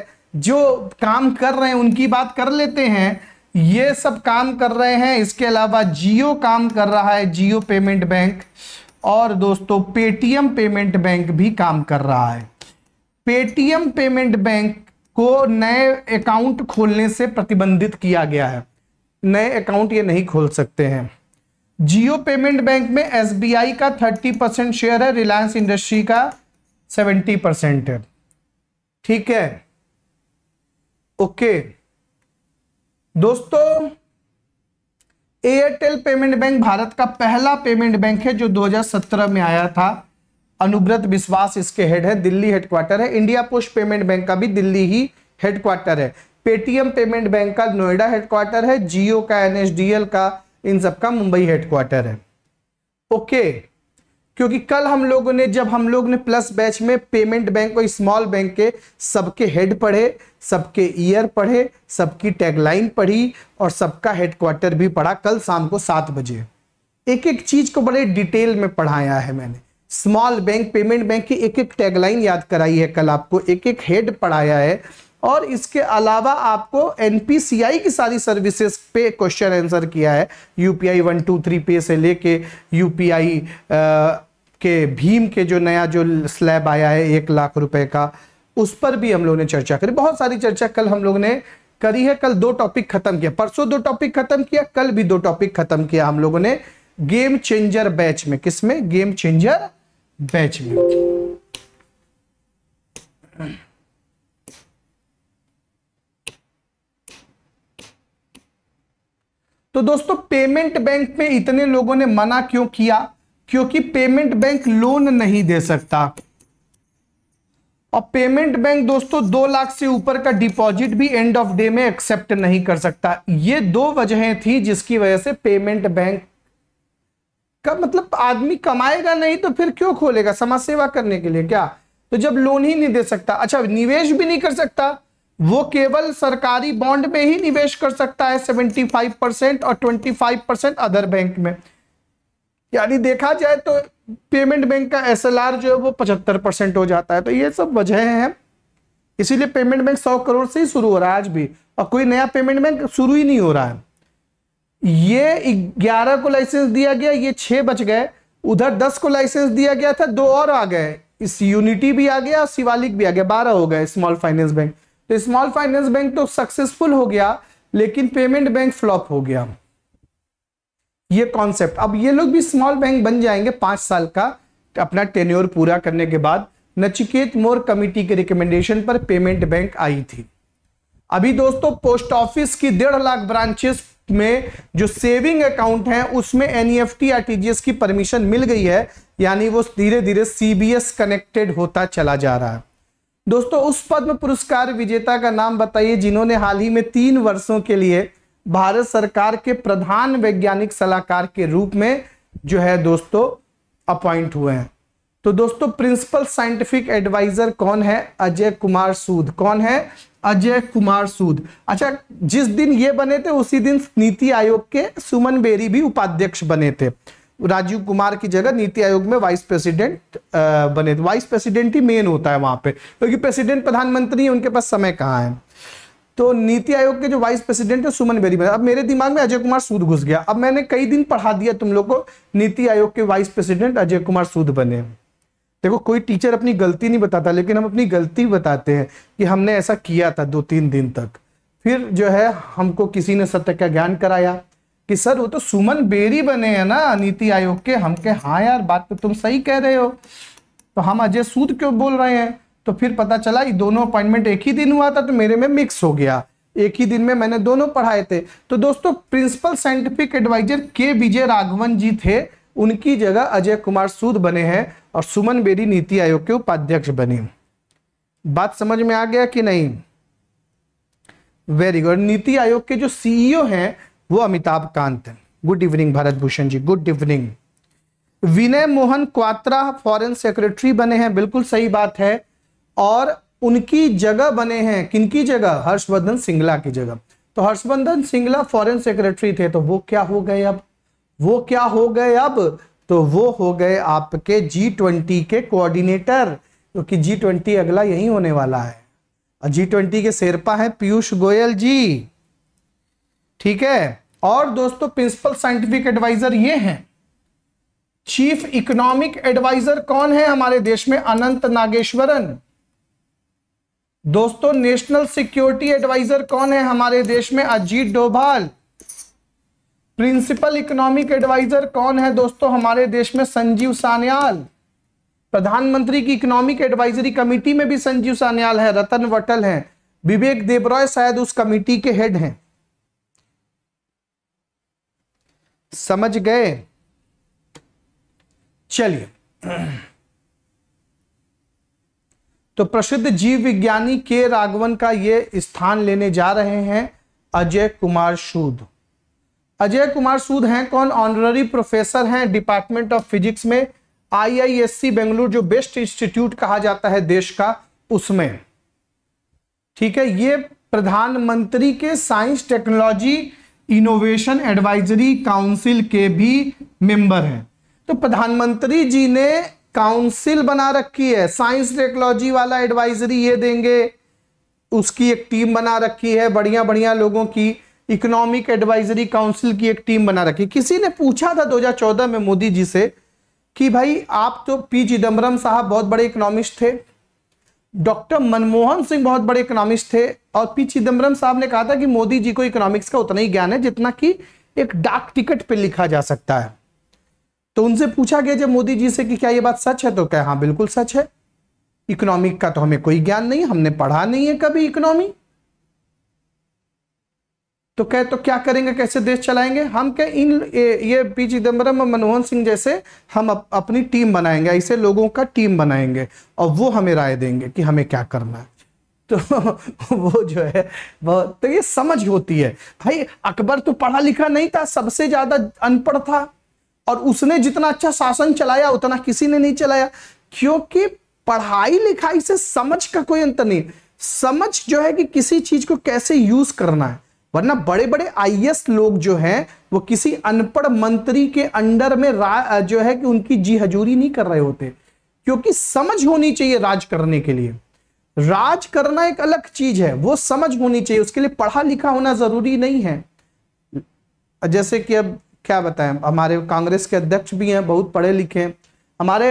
जो काम कर रहे हैं उनकी बात कर लेते हैं ये सब काम कर रहे हैं इसके अलावा जियो काम कर रहा है जियो पेमेंट बैंक और दोस्तों पेटीएम पेमेंट बैंक भी काम कर रहा है पेटीएम पेमेंट बैंक को नए अकाउंट खोलने से प्रतिबंधित किया गया है नए अकाउंट ये नहीं खोल सकते हैं जियो पेमेंट बैंक में एस का थर्टी परसेंट शेयर है रिलायंस इंडस्ट्री का सेवेंटी परसेंट है ठीक है ओके दोस्तों एयरटेल पेमेंट बैंक भारत का पहला पेमेंट बैंक है जो 2017 में आया था अनुब्रत विश्वास इसके हेड है दिल्ली हेडक्वार्टर है इंडिया पोस्ट पेमेंट बैंक का भी दिल्ली ही हेडक्वार्टर है पेटीएम पेमेंट बैंक का नोएडा हेडक्वार्टर है जियो का एनएसडीएल का इन सबका मुंबई हेडक्वार्टर है ओके क्योंकि कल हम लोगों ने जब हम लोग ने प्लस बैच में पेमेंट बैंक और स्मॉल बैंक के सबके हेड पढ़े सबके ईयर पढ़े सबकी टैगलाइन पढ़ी और सबका हेडक्वार्टर भी पढ़ा कल शाम को सात बजे एक एक चीज को बड़े डिटेल में पढ़ाया है मैंने स्मॉल बैंक पेमेंट बैंक की एक एक टैगलाइन याद कराई है कल आपको एक एक हेड पढ़ाया है और इसके अलावा आपको एनपीसीआई की सारी सर्विसेज पे क्वेश्चन आंसर किया है यूपीआई वन टू थ्री पे से लेके यूपीआई के भीम के जो नया जो स्लैब आया है एक लाख रुपए का उस पर भी हम लोगों ने चर्चा करी बहुत सारी चर्चा कल हम लोग ने करी है कल दो टॉपिक खत्म किया परसों दो टॉपिक खत्म किया कल भी दो टॉपिक खत्म किया हम लोगों ने गेम चेंजर बैच में किसमें गेम चेंजर बैच में तो दोस्तों पेमेंट बैंक में इतने लोगों ने मना क्यों किया क्योंकि पेमेंट बैंक लोन नहीं दे सकता और पेमेंट बैंक दोस्तों दो लाख से ऊपर का डिपॉजिट भी एंड ऑफ डे में एक्सेप्ट नहीं कर सकता ये दो वजहें थी जिसकी वजह से पेमेंट बैंक का मतलब आदमी कमाएगा नहीं तो फिर क्यों खोलेगा समाज सेवा करने के लिए क्या तो जब लोन ही नहीं दे सकता अच्छा निवेश भी नहीं कर सकता वो केवल सरकारी बॉन्ड में ही निवेश कर सकता है 75 परसेंट और 25 परसेंट अदर बैंक में यानी देखा जाए तो पेमेंट बैंक का एसएलआर जो है वो 75 परसेंट हो जाता है तो ये सब वजह हैं इसीलिए पेमेंट बैंक 100 करोड़ से ही शुरू हो रहा है आज भी और कोई नया पेमेंट बैंक शुरू ही नहीं हो रहा है ये ग्यारह को लाइसेंस दिया गया ये छह बच गए उधर दस को लाइसेंस दिया गया था दो और आ गए इस यूनिटी भी आ गया शिवालिक भी आ गया बारह हो गए स्मॉल फाइनेंस बैंक तो स्मॉल फाइनेंस बैंक तो सक्सेसफुल हो गया लेकिन पेमेंट बैंक फ्लॉप हो गया ये कॉन्सेप्ट अब ये लोग भी स्मॉल बैंक बन जाएंगे पांच साल का अपना टेन्योर पूरा करने के बाद नचिकेत मोर कमिटी के रिकमेंडेशन पर पेमेंट बैंक आई थी अभी दोस्तों पोस्ट ऑफिस की डेढ़ लाख ब्रांचेस में जो सेविंग अकाउंट है उसमें एनईएफटी e या टीजीएस की परमिशन मिल गई है यानी वो धीरे धीरे सीबीएस कनेक्टेड होता चला जा रहा है दोस्तों उस पद्म पुरस्कार विजेता का नाम बताइए जिन्होंने हाल ही में तीन वर्षों के लिए भारत सरकार के प्रधान वैज्ञानिक सलाहकार के रूप में जो है दोस्तों अपॉइंट हुए हैं तो दोस्तों प्रिंसिपल साइंटिफिक एडवाइजर कौन है अजय कुमार सूद कौन है अजय कुमार सूद अच्छा जिस दिन ये बने थे उसी दिन नीति आयोग के सुमन बेरी भी उपाध्यक्ष बने थे राजीव कुमार की जगह नीति आयोग में वाइस प्रेसिडेंट बने थे वाइस प्रेसिडेंट ही मेन होता है वहां पे क्योंकि प्रेसिडेंट प्रधानमंत्री है उनके पास समय कहाँ है तो नीति आयोग के जो वाइस प्रेसिडेंट है सुमन बेरी बने अब मेरे दिमाग में अजय कुमार सूद घुस गया अब मैंने कई दिन पढ़ा दिया तुम लोग को नीति आयोग के वाइस प्रेसिडेंट अजय कुमार सूद बने देखो कोई टीचर अपनी गलती नहीं बताता लेकिन हम अपनी गलती बताते हैं कि हमने ऐसा किया था दो तीन दिन तक फिर जो है हमको किसी ने सत्य का ज्ञान कराया कि सर वो तो सुमन बेरी बने हैं ना नीति आयोग के हम के हाँ यार बात तो तुम सही कह रहे हो तो हम अजय सूद क्यों बोल रहे हैं तो फिर पता चला ये दोनों अपॉइंटमेंट एक ही दिन हुआ था तो मेरे में मिक्स हो गया एक ही दिन में मैंने दोनों पढ़ाए थे तो दोस्तों प्रिंसिपल साइंटिफिक एडवाइजर के विजय राघवन जी थे उनकी जगह अजय कुमार सूद बने हैं और सुमन बेरी नीति आयोग के उपाध्यक्ष बने बात समझ में आ गया कि नहीं वेरी गुड नीति आयोग के जो सीईओ e हैं वो अमिताभ कांत हैं good evening Bharat Bhushan ji good evening Vinay Mohan Kwatra foreign secretary बने हैं बिल्कुल सही बात है और उनकी जगह बने हैं किनकी जगह हर्षवर्धन सिंगला की जगह तो हर्षवर्धन सिंगला फॉरेन सेक्रेटरी थे तो वो क्या हो गए अब वो क्या हो गए अब तो वो हो गए आपके जी ट्वेंटी के कोऑर्डिनेटर क्योंकि जी ट्वेंटी अगला यही होने वाला है और जी ट्वेंटी के शेरपा है पीयूष गोयल जी ठीक है और दोस्तों प्रिंसिपल साइंटिफिक एडवाइजर ये हैं चीफ इकोनॉमिक एडवाइजर कौन है हमारे देश में अनंत नागेश्वरन दोस्तों नेशनल सिक्योरिटी एडवाइजर कौन है हमारे देश में Ajit Doval principal economic adviser कौन है दोस्तों हमारे देश में संजीव सान्याल प्रधानमंत्री की इकोनॉमिक एडवाइजरी कमेटी में भी संजीव सान्याल है रतन वटल है विवेक देवरॉय शायद उस कमेटी के हेड हैं समझ गए चलिए तो प्रसिद्ध जीव विज्ञानी के राघवन का ये स्थान लेने जा रहे हैं अजय कुमार शूद अजय कुमार सूद हैं कौन ऑनररी प्रोफेसर हैं डिपार्टमेंट ऑफ फिजिक्स में आईआईएससी बेंगलुरु जो बेस्ट इंस्टीट्यूट कहा जाता है देश का उसमें ठीक है ये प्रधानमंत्री के science technology innovation advisory council के भी मेंबर हैं तो प्रधानमंत्री जी ने काउंसिल बना रखी है साइंस टेक्नोलॉजी वाला एडवाइजरी ये देंगे उसकी एक टीम बना रखी है बढ़िया बढ़िया लोगों की इकोनॉमिक एडवाइजरी काउंसिल की एक टीम बना रखी किसी ने पूछा था 2014 में मोदी जी से कि भाई आप तो पी चिदम्बरम साहब बहुत बड़े इकोनॉमिस्ट थे डॉक्टर मनमोहन सिंह बहुत बड़े इकोनॉमिस्ट थे और पी चिदम्बरम साहब ने कहा था कि मोदी जी को इकोनॉमिक्स का उतना ही ज्ञान है जितना कि एक डाक टिकट पे लिखा जा सकता है तो उनसे पूछा गया जब मोदी जी से कि क्या ये बात सच है तो क्या हाँ बिल्कुल सच है इकोनॉमिक का तो हमें कोई ज्ञान नहीं हमने पढ़ा नहीं है कभी इकोनॉमिक तो कह तो क्या करेंगे कैसे देश चलाएंगे हम क्या इन ये पी चिदम्बरम और मनमोहन सिंह जैसे हम अप, अपनी टीम बनाएंगे ऐसे लोगों का टीम बनाएंगे और वो हमें राय देंगे कि हमें क्या करना है तो वो जो है वो तो ये समझ होती है भाई अकबर तो पढ़ा लिखा नहीं था सबसे ज्यादा अनपढ़ था और उसने जितना अच्छा शासन चलाया उतना किसी ने नहीं चलाया क्योंकि पढ़ाई लिखाई से समझ का कोई अंतर नहीं समझ जो है कि किसी चीज को कैसे यूज करना है वरना बड़े बड़े आईएएस लोग जो हैं वो किसी अनपढ़ मंत्री के अंडर में जो है कि उनकी जी हजूरी नहीं कर रहे होते क्योंकि समझ होनी चाहिए राज करने के लिए राज करना एक अलग चीज है वो समझ होनी चाहिए उसके लिए पढ़ा लिखा होना जरूरी नहीं है जैसे कि अब क्या बताएं हमारे कांग्रेस के अध्यक्ष भी हैं बहुत पढ़े लिखे हैं हमारे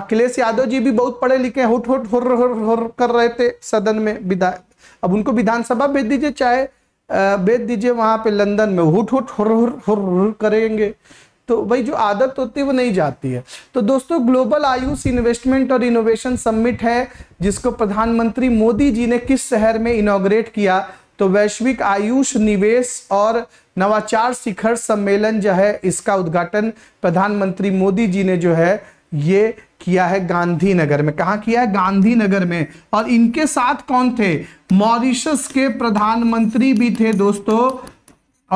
अखिलेश यादव जी भी बहुत पढ़े लिखे हैं हुट हुट हुर हुर हुर कर रहे थे सदन में विधायक अब उनको विधानसभा भेज दीजिए चाहे बेच दीजिए वहाँ पे लंदन में हुट हुट हुर हुर हुर, हुर करेंगे तो भाई जो आदत होती है वो नहीं जाती है तो दोस्तों ग्लोबल आयुष इन्वेस्टमेंट और इनोवेशन समिट है जिसको प्रधानमंत्री मोदी जी ने किस शहर में इनोग्रेट किया तो वैश्विक आयुष निवेश और नवाचार शिखर सम्मेलन जो है इसका उद्घाटन प्रधानमंत्री मोदी जी ने जो है ये किया है गांधीनगर में कहा किया है गांधीनगर में और इनके साथ कौन थे मॉरिशस के प्रधानमंत्री भी थे दोस्तों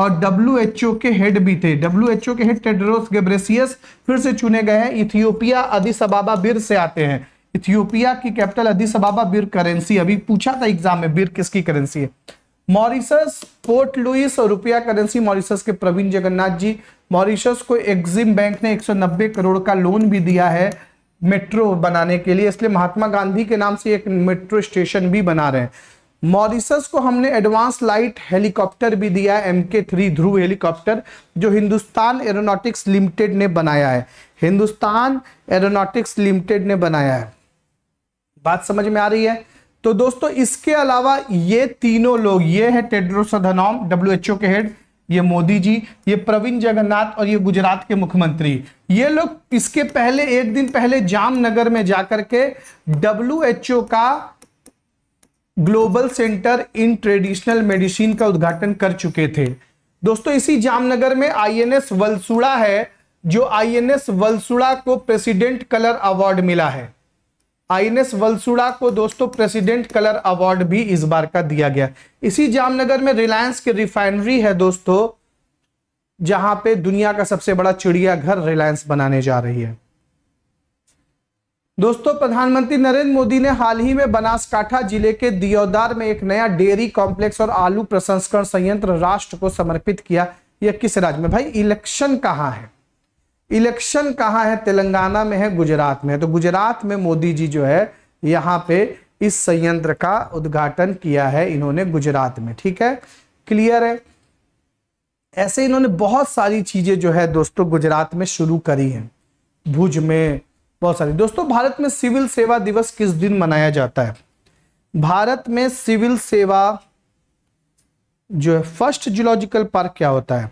और डब्ल्यू के हेड भी थे डब्ल्यू के हेड टेड्रोस गेब्रेसियस फिर से चुने गए हैं इथियोपिया अदिस अबाबा बिर से आते हैं इथियोपिया की कैपिटल अदिस अबाबा बिर करेंसी अभी पूछा था एग्जाम में बिर किसकी करेंसी है मॉरिशस पोर्ट लुइस और रुपया करेंसी मॉरिशस के प्रवीण जगन्नाथ जी मॉरिशस को एक्सिम बैंक ने 190 करोड़ का लोन भी दिया है मेट्रो बनाने के लिए इसलिए महात्मा गांधी के नाम से एक मेट्रो स्टेशन भी बना रहे हैं मॉरिशस को हमने एडवांस लाइट हेलीकॉप्टर भी दिया है एम के थ्री ध्रुव हेलीकॉप्टर जो हिंदुस्तान एरोनॉटिक्स लिमिटेड ने बनाया है हिंदुस्तान एरोनॉटिक्स लिमिटेड ने बनाया है बात समझ में आ रही है तो दोस्तों इसके अलावा ये तीनों लोग ये है टेड्रोस अधनॉम डब्ल्यूएचओ के हेड ये मोदी जी ये प्रवीण जगन्नाथ और ये गुजरात के मुख्यमंत्री ये लोग इसके पहले एक दिन पहले जामनगर में जाकर के ओ का global centre in traditional medicine का उद्घाटन कर चुके थे दोस्तों इसी जामनगर में आईएनएस वलसुड़ा है जो आईएनएस वलसुड़ा को प्रेसिडेंट कलर अवार्ड मिला है आईनेस वलसुड़ा को दोस्तों प्रेसिडेंट कलर अवार्ड भी इस बार का दिया गया इसी जामनगर में रिलायंस की रिफाइनरी है दोस्तों जहां पे दुनिया का सबसे बड़ा चिड़ियाघर रिलायंस बनाने जा रही है दोस्तों प्रधानमंत्री नरेंद्र मोदी ने हाल ही में बनासकाठा जिले के दियोदार में एक नया डेयरी कॉम्प्लेक्स और आलू प्रसंस्करण संयंत्र राष्ट्र को समर्पित किया यह किस राज्य में भाई इलेक्शन कहाँ है इलेक्शन कहाँ है तेलंगाना में है गुजरात में है तो गुजरात में मोदी जी जो है यहाँ पे इस संयंत्र का उद्घाटन किया है इन्होंने गुजरात में ठीक है क्लियर है ऐसे इन्होंने बहुत सारी चीजें जो है दोस्तों गुजरात में शुरू करी हैं भुज में बहुत सारी दोस्तों भारत में सिविल सेवा दिवस किस दिन मनाया जाता है भारत में सिविल सेवा जो है फर्स्ट जूलॉजिकल पार्क क्या होता है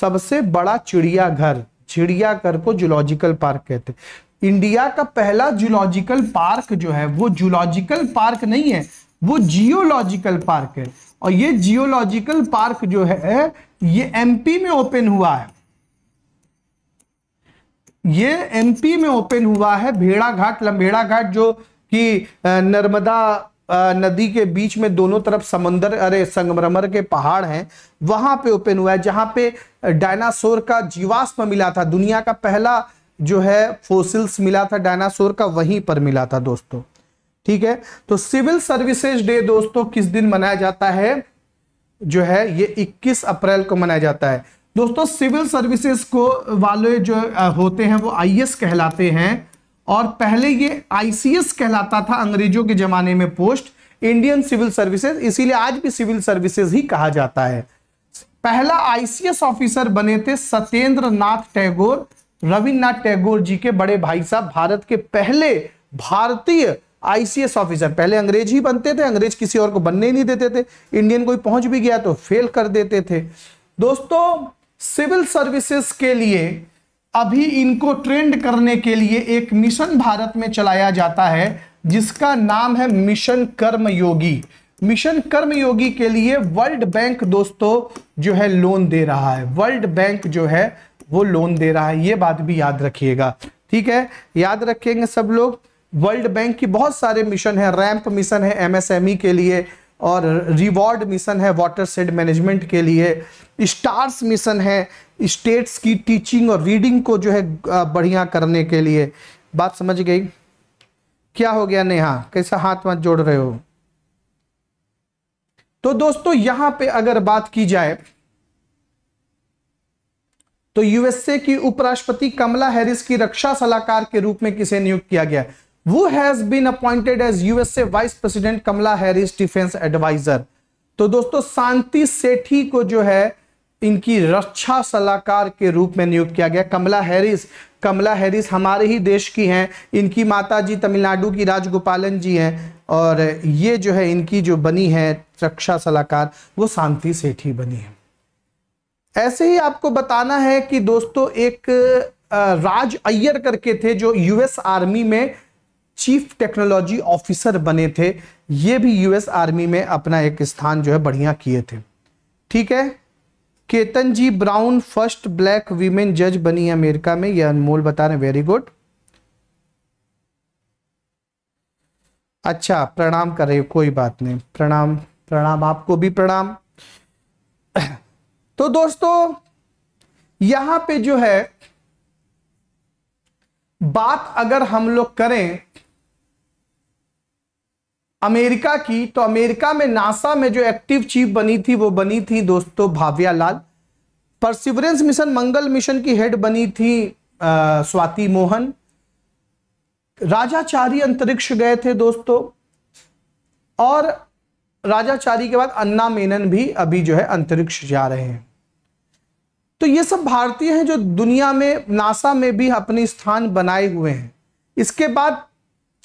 सबसे बड़ा चिड़ियाघर चिड़ियाघर को जूलॉजिकल पार्क कहते हैं इंडिया का पहला जूलॉजिकल पार्क जो है वो जूलॉजिकल पार्क नहीं है वो जियोलॉजिकल पार्क है और ये जियोलॉजिकल पार्क जो है ये एमपी में ओपन हुआ है ये एमपी में ओपन हुआ है भेड़ाघाट लंबेड़ा घाट जो कि नर्मदा नदी के बीच में दोनों तरफ समंदर अरे संगमरमर के पहाड़ हैं वहां पे ओपन हुआ है जहां पे डायनासोर का जीवाश्म मिला था दुनिया का पहला जो है फोसिल्स मिला था डायनासोर का वहीं पर मिला था दोस्तों ठीक है तो सिविल सर्विसेज डे दोस्तों किस दिन मनाया जाता है जो है ये 21 अप्रैल को मनाया जाता है दोस्तों सिविल सर्विसेज को वाले जो होते हैं वो आई कहलाते हैं और पहले ये आईसीएस कहलाता था अंग्रेजों के जमाने में पोस्ट इंडियन सिविल सर्विसेज इसीलिए आज भी सिविल सर्विसेज ही कहा जाता है पहला आईसीएस ऑफिसर बने थे सत्येंद्र नाथ टैगोर रविन्द्रनाथ टैगोर जी के बड़े भाई साहब भारत के पहले भारतीय आईसीएस ऑफिसर पहले अंग्रेज ही बनते थे अंग्रेज किसी और को बनने ही नहीं देते थे इंडियन कोई पहुंच भी गया तो फेल कर देते थे दोस्तों सिविल सर्विसेज के लिए अभी इनको ट्रेंड करने के लिए एक मिशन भारत में चलाया जाता है जिसका नाम है मिशन कर्मयोगी मिशन कर्मयोगी के लिए वर्ल्ड बैंक दोस्तों जो है लोन दे रहा है वर्ल्ड बैंक जो है वो लोन दे रहा है ये बात भी याद रखिएगा ठीक है याद रखेंगे सब लोग वर्ल्ड बैंक की बहुत सारे मिशन है रैंप मिशन है एमएसएमई e के लिए और रिवॉर्ड मिशन है वाटर सेड मैनेजमेंट के लिए स्टार्स मिशन है स्टेट्स की टीचिंग और रीडिंग को जो है बढ़िया करने के लिए बात समझ गई क्या हो गया नेहा कैसा हाथ वाथ जोड़ रहे हो तो दोस्तों यहां पे अगर बात की जाए तो यूएसए की उपराष्ट्रपति कमला हैरिस की रक्षा सलाहकार के रूप में किसे नियुक्त किया गया वो has been appointed as USA vice president Kamala Harris defence adviser तो दोस्तों शांति सेठी को जो है इनकी रक्षा सलाहकार के रूप में नियुक्त किया गया कमला हैरिस कमला हैरिस हमारे ही देश की हैं इनकी माता जी तमिलनाडु की राजगोपालन जी हैं और ये जो है इनकी जो बनी है रक्षा सलाहकार वो शांति सेठी बनी है ऐसे ही आपको बताना है कि दोस्तों एक राज अय्यर करके थे जो यूएस आर्मी में चीफ टेक्नोलॉजी ऑफिसर बने थे ये भी यूएस आर्मी में अपना एक स्थान जो है बढ़िया किए थे ठीक है Ketanji Brown first black women जज बनी अमेरिका में यह अनमोल बता रहे वेरी गुड अच्छा प्रणाम कर रहे कोई बात नहीं प्रणाम प्रणाम आपको भी प्रणाम तो दोस्तों यहां पे जो है बात अगर हम लोग करें अमेरिका की तो अमेरिका में नासा में जो एक्टिव चीफ बनी थी वो बनी थी दोस्तों भाव्या लाल परसिवरेंस मिशन मंगल मिशन की हेड बनी थी स्वाति मोहन राजाचारी अंतरिक्ष गए थे दोस्तों और राजाचारी के बाद अन्ना मेनन भी अभी जो है अंतरिक्ष जा रहे हैं तो ये सब भारतीय हैं जो दुनिया में नासा में भी अपनी स्थान बनाए हुए हैं इसके बाद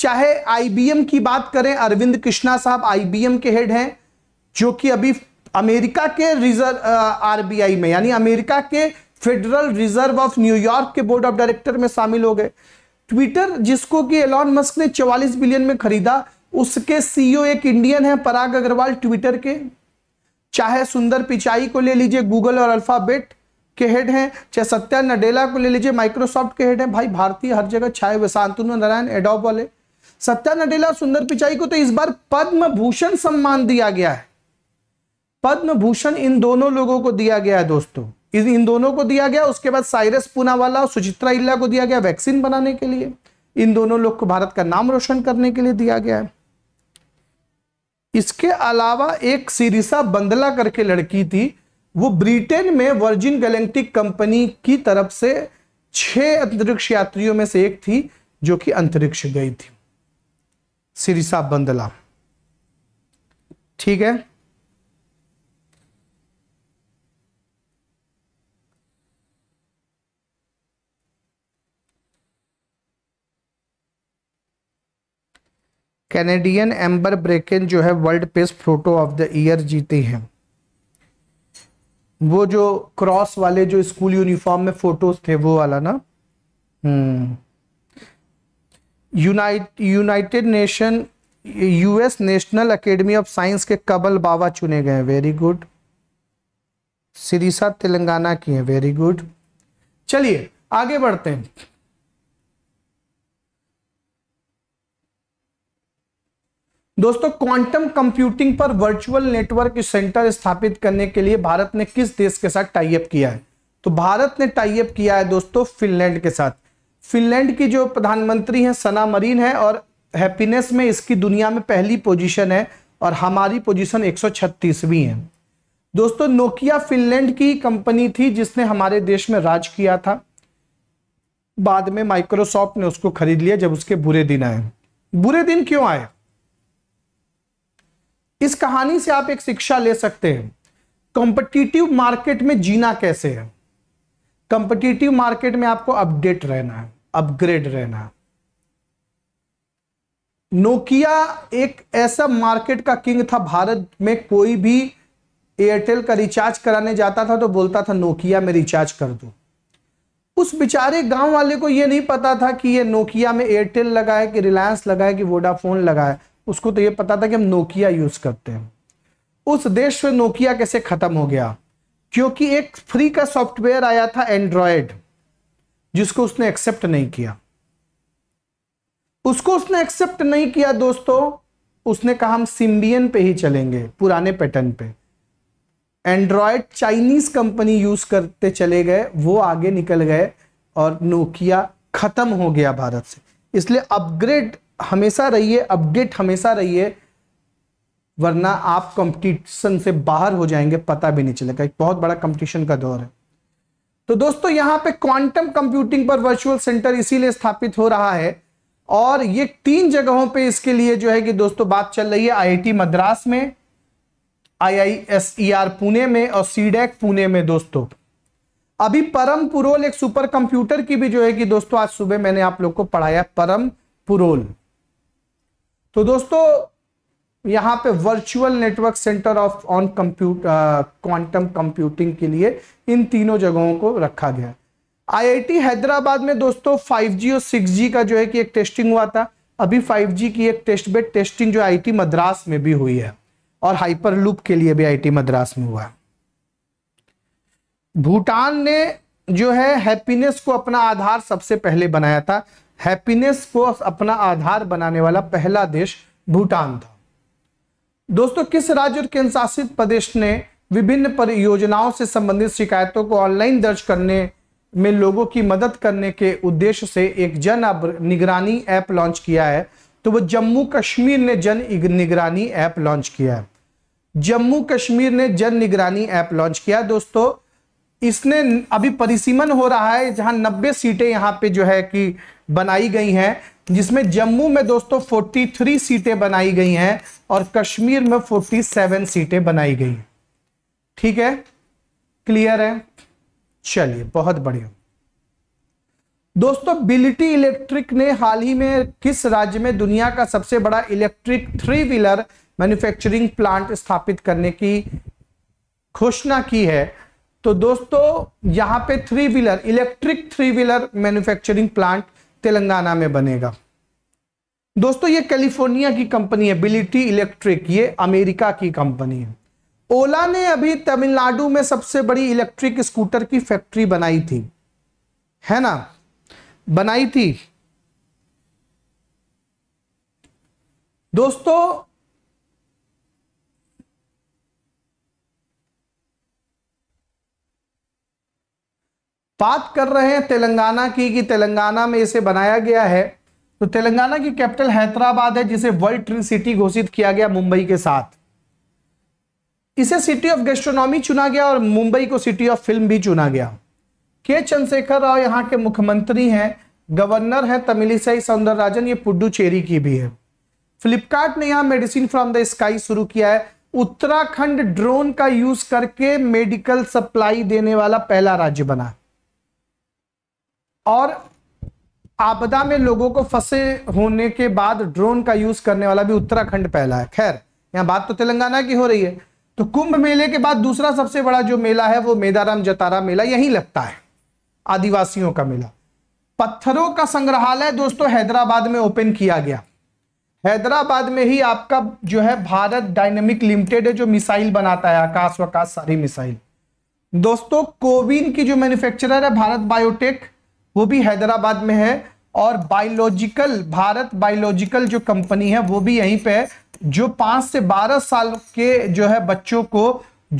चाहे आईबीएम की बात करें अरविंद कृष्णा साहब आईबीएम के हेड हैं जो कि अभी अमेरिका के रिजर्व आरबीआई में यानी अमेरिका के फेडरल रिजर्व ऑफ न्यूयॉर्क के बोर्ड ऑफ डायरेक्टर में शामिल हो गए ट्विटर जिसको कि एलॉन मस्क ने 44 बिलियन में खरीदा उसके सीईओ e एक इंडियन है पराग अग्रवाल ट्विटर के चाहे सुंदर पिचाई को ले लीजिए गूगल और अल्फाबेट के हेड हैं चाहे सत्या नडेला को ले लीजिए माइक्रोसॉफ्ट के हेड हैं भाई भारतीय हर जगह छाए हुए शांतनु नारायण एडोब वाले सत्या नडेला सुंदर पिचाई को तो इस बार पद्म भूषण सम्मान दिया गया है पद्म भूषण इन दोनों लोगों को दिया गया है दोस्तों इन दोनों को दिया गया उसके बाद साइरस पूनावाला और सुचित्रा इल्ला को दिया गया वैक्सीन बनाने के लिए इन दोनों लोग को भारत का नाम रोशन करने के लिए दिया गया है इसके अलावा एक सिरिसा बंदला करके लड़की थी वो ब्रिटेन में वर्जिन गैलेक्टिक कंपनी की तरफ से छह अंतरिक्ष यात्रियों में से एक थी जो कि अंतरिक्ष गई थी सिरिसा बंदला ठीक है कैनेडियन एम्बर ब्रेकन जो है वर्ल्ड पेस्ट फोटो ऑफ द ईयर जीते हैं वो जो क्रॉस वाले जो स्कूल यूनिफॉर्म में फोटोज थे वो वाला ना hmm United Nation US National Academy of Science के कबल बाबा चुने गए हैं वेरी गुड सिरिसा तेलंगाना की है वेरी गुड चलिए आगे बढ़ते हैं दोस्तों क्वांटम कंप्यूटिंग पर वर्चुअल नेटवर्क सेंटर स्थापित करने के लिए भारत ने किस देश के साथ टाइप किया है तो भारत ने टाइप किया है दोस्तों फिनलैंड के साथ फिनलैंड की जो प्रधानमंत्री हैं सना मरीन है और हैप्पीनेस में इसकी दुनिया में पहली पोजीशन है और हमारी पोजीशन 136वीं है दोस्तों नोकिया फिनलैंड की कंपनी थी जिसने हमारे देश में राज किया था बाद में माइक्रोसॉफ्ट ने उसको खरीद लिया जब उसके बुरे दिन आए बुरे दिन क्यों आए इस कहानी से आप एक शिक्षा ले सकते हैं कॉम्पिटिटिव मार्केट में जीना कैसे है कंपिटिटिव मार्केट में आपको अपडेट रहना है अपग्रेड रहना है नोकिया एक ऐसा मार्केट का किंग था भारत में कोई भी एयरटेल का रिचार्ज कराने जाता था तो बोलता था नोकिया में रिचार्ज कर दो उस बेचारे गांव वाले को यह नहीं पता था कि ये नोकिया में एयरटेल लगाए कि रिलायंस लगाए कि वोडाफोन लगाए उसको तो ये पता था कि हम नोकिया यूज करते हैं उस देश में नोकिया कैसे खत्म हो गया क्योंकि एक फ्री का सॉफ्टवेयर आया था एंड्रॉयड जिसको उसने एक्सेप्ट नहीं किया उसको उसने एक्सेप्ट नहीं किया दोस्तों उसने कहा हम सिम्बियन पे ही चलेंगे पुराने पैटर्न पे एंड्रॉयड चाइनीज कंपनी यूज करते चले गए वो आगे निकल गए और नोकिया खत्म हो गया भारत से इसलिए अपग्रेड हमेशा रहिए अपडेट हमेशा रहिए वरना आप कंपटीशन से बाहर हो जाएंगे पता भी नहीं चलेगा एक बहुत बड़ा कंपटीशन का दौर है तो दोस्तों यहां पे क्वांटम कंप्यूटिंग पर वर्चुअल सेंटर इसीलिए स्थापित हो रहा है और ये तीन जगहों पे इसके लिए जो है कि दोस्तों बात चल रही है आईआईटी मद्रास में आईआईएसईआर e पुणे में और सीडेक पुणे में दोस्तों अभी परम पुरोल एक सुपर कंप्यूटर की भी जो है कि दोस्तों आज सुबह मैंने आप लोग को पढ़ाया परम पुरोल तो दोस्तों यहाँ पे virtual network centre of on compute quantum computing के लिए इन तीनों जगहों को रखा गया आईआईटी हैदराबाद में दोस्तों 5G और 6G का जो है कि एक टेस्टिंग हुआ था अभी 5G की एक टेस्ट बेड टेस्टिंग जो आईटी मद्रास में भी हुई है और हाइपर लूप के लिए भी आईटी मद्रास में हुआ भूटान ने जो है हैप्पीनेस को अपना आधार सबसे पहले बनाया था हैप्पीनेस को अपना आधार बनाने वाला पहला देश भूटान था दोस्तों किस राज्य और केंद्र शासित प्रदेश ने विभिन्न परियोजनाओं से संबंधित शिकायतों को ऑनलाइन दर्ज करने में लोगों की मदद करने के उद्देश्य से एक जन निगरानी ऐप लॉन्च किया है तो वो जम्मू कश्मीर ने जन निगरानी ऐप लॉन्च किया है जम्मू कश्मीर ने जन निगरानी ऐप लॉन्च किया दोस्तों इसने अभी परिसीमन हो रहा है जहां 90 सीटें यहां पे जो है कि बनाई गई हैं जिसमें जम्मू में दोस्तों 43 सीटें बनाई गई हैं और कश्मीर में 47 सीटें बनाई गई हैं ठीक है क्लियर है चलिए बहुत बढ़िया दोस्तों बिलिटी इलेक्ट्रिक ने हाल ही में किस राज्य में दुनिया का सबसे बड़ा electric three wheeler manufacturing plant स्थापित करने की घोषणा की है तो दोस्तों यहां पे three wheeler electric three wheeler manufacturing plant Telangana में बनेगा दोस्तों ये कैलिफोर्निया की कंपनी है बिलिटी इलेक्ट्रिक ये अमेरिका की कंपनी है ओला ने अभी तमिलनाडु में सबसे बड़ी इलेक्ट्रिक स्कूटर की फैक्ट्री बनाई थी है ना बनाई थी दोस्तों बात कर रहे हैं तेलंगाना की कि तेलंगाना में इसे बनाया गया है तो तेलंगाना की कैपिटल हैदराबाद है जिसे वर्ल्ड ट्री सिटी घोषित किया गया मुंबई के साथ इसे सिटी ऑफ गेस्ट्रोनॉमी चुना गया और मुंबई को सिटी ऑफ फिल्म भी चुना गया के चंद्रशेखर राव यहाँ के मुख्यमंत्री हैं गवर्नर है तमिलिसाई राजन ये पुडुचेरी की भी है फ्लिपकार्ट ने यहाँ मेडिसिन फ्रॉम द स्काई शुरू किया है उत्तराखंड ड्रोन का यूज करके मेडिकल सप्लाई देने वाला पहला राज्य बना और आपदा में लोगों को फंसे होने के बाद ड्रोन का यूज करने वाला भी उत्तराखंड पहला है खैर यहां बात तो तेलंगाना की हो रही है तो कुंभ मेले के बाद दूसरा सबसे बड़ा जो मेला है वो मेदाराम जतारा मेला यही लगता है आदिवासियों का मेला पत्थरों का संग्रहालय दोस्तों हैदराबाद में ओपन किया गया हैदराबाद में ही आपका जो है भारत डायनेमिक लिमिटेड है जो मिसाइल बनाता है आकाश वकाश सारी मिसाइल दोस्तों कोविन की जो मैन्युफैक्चरर है भारत बायोटेक वो भी हैदराबाद में है और बायोलॉजिकल भारत बायोलॉजिकल जो कंपनी है वो भी यहीं पे है जो पांच से बारह साल के जो है बच्चों को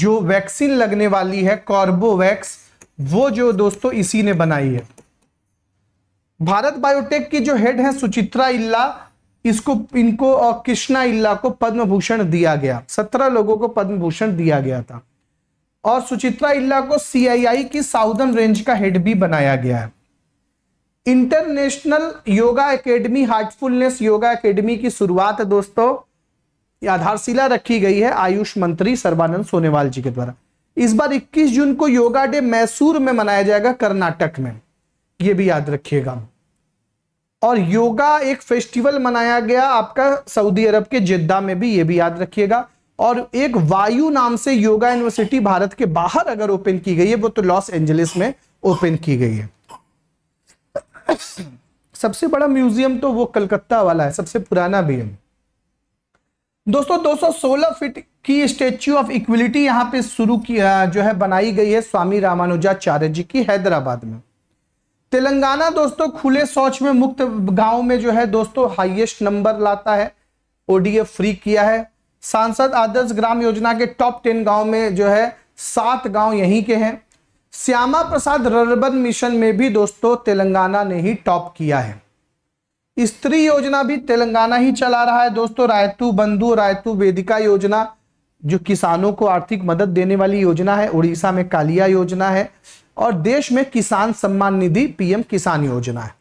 जो वैक्सीन लगने वाली है कॉर्बोवैक्स वो जो दोस्तों इसी ने बनाई है भारत बायोटेक की जो हेड है सुचित्रा इल्ला इसको इनको और कृष्णा इल्ला को पद्म भूषण दिया गया सत्रह लोगों को पद्म भूषण दिया गया था और सुचित्रा इल्ला को सीआईआई की साउदर्न रेंज का हेड भी बनाया गया है international yoga academy heartfulness yoga academy की शुरुआत दोस्तों आधारशिला रखी गई है आयुष मंत्री सर्बानंद सोनेवाल जी के द्वारा इस बार 21 जून को योगा डे मैसूर में मनाया जाएगा कर्नाटक में यह भी याद रखिएगा और योगा एक फेस्टिवल मनाया गया आपका सऊदी अरब के जिद्दा में भी ये भी याद रखिएगा और एक वायु नाम से योगा यूनिवर्सिटी भारत के बाहर अगर ओपन की गई है वो तो लॉस एंजलिस में ओपन की गई है सबसे बड़ा म्यूजियम तो वो कलकत्ता वाला है सबसे पुराना भी है दोस्तों 216 फीट की स्टेच्यू ऑफ इक्विलिटी यहां पे शुरू किया जो है बनाई गई है स्वामी रामानुजाचार्य जी की हैदराबाद में तेलंगाना दोस्तों खुले शौच में मुक्त गांव में जो है दोस्तों हाईएस्ट नंबर लाता है ओडीएफ फ्री किया है सांसद आदर्श ग्राम योजना के टॉप टेन गांव में जो है सात गांव यहीं के हैं श्यामा प्रसाद रर्बन मिशन में भी दोस्तों तेलंगाना ने ही टॉप किया है स्त्री योजना भी तेलंगाना ही चला रहा है दोस्तों रायतु बंधु रायतु वेदिका योजना जो किसानों को आर्थिक मदद देने वाली योजना है उड़ीसा में कालिया योजना है और देश में किसान सम्मान निधि पीएम किसान योजना है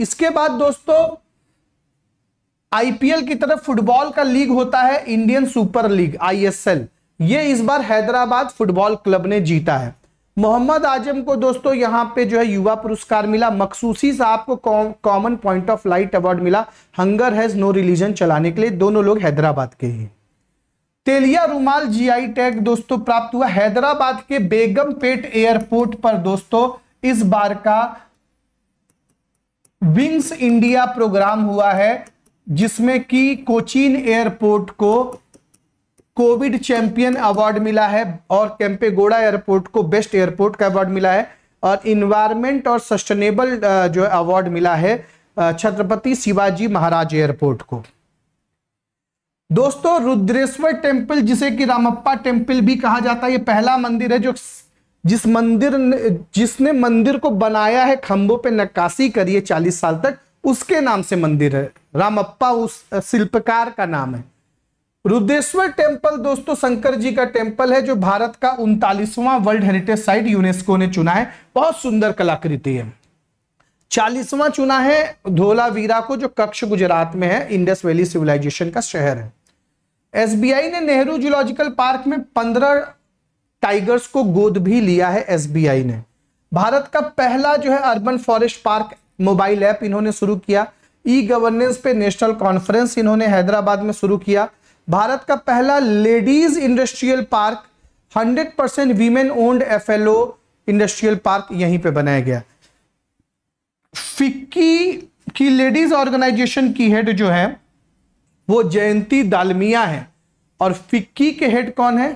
इसके बाद दोस्तों आईपीएल की तरफ फुटबॉल का लीग होता है इंडियन सुपर लीग आईएसएल ये इस बार हैदराबाद फुटबॉल क्लब ने जीता है मोहम्मद आजम को दोस्तों यहाँ पे जो है युवा पुरस्कार मिला मखसूसी साहब को common point of light award मिला हंगर हैज नो रिलीजन चलाने के लिए दोनों लोग हैदराबाद के ही तेलिया रुमाल जीआई टैग दोस्तों प्राप्त हुआ हैदराबाद के बेगमपेट एयरपोर्ट पर दोस्तों इस बार का विंग्स इंडिया प्रोग्राम हुआ है जिसमें कि कोचीन एयरपोर्ट को कोविड चैंपियन अवार्ड मिला है और कैंपेगोड़ा एयरपोर्ट को बेस्ट एयरपोर्ट का अवार्ड मिला है और इन्वायरमेंट और सस्टेनेबल जो अवार्ड मिला है छत्रपति शिवाजी महाराज एयरपोर्ट को दोस्तों रुद्रेश्वर टेम्पल जिसे कि रामप्पा टेम्पल भी कहा जाता है ये पहला मंदिर है जो जिस मंदिर जिसने मंदिर को बनाया है खंभों पे नक्काशी करी है चालीस साल तक उसके नाम से मंदिर है रामप्पा उस शिल्पकार का नाम है रुद्रेश्वर टेम्पल दोस्तों शंकर जी का टेम्पल है जो भारत का उनतालीसवां वर्ल्ड हेरिटेज साइट यूनेस्को ने चुना है बहुत सुंदर कलाकृति है चालीसवां चुना है धोलावीरा को जो कक्ष गुजरात में है इंडस वैली सिविलाइजेशन का शहर है एसबीआई ने नेहरू जूलॉजिकल पार्क में पंद्रह टाइगर्स को गोद भी लिया है एसबीआई ने भारत का पहला जो है urban forest park mobile app इन्होंने शुरू किया ई गवर्नेंस पे नेशनल कॉन्फ्रेंस इन्होंने हैदराबाद में शुरू किया भारत का पहला ladies industrial park 100 percent women owned एफ इंडस्ट्रियल पार्क यहीं पे बनाया गया फिक्की की लेडीज ऑर्गेनाइजेशन की हेड जो है वो जयंती दालमिया है और फिक्की के हेड कौन है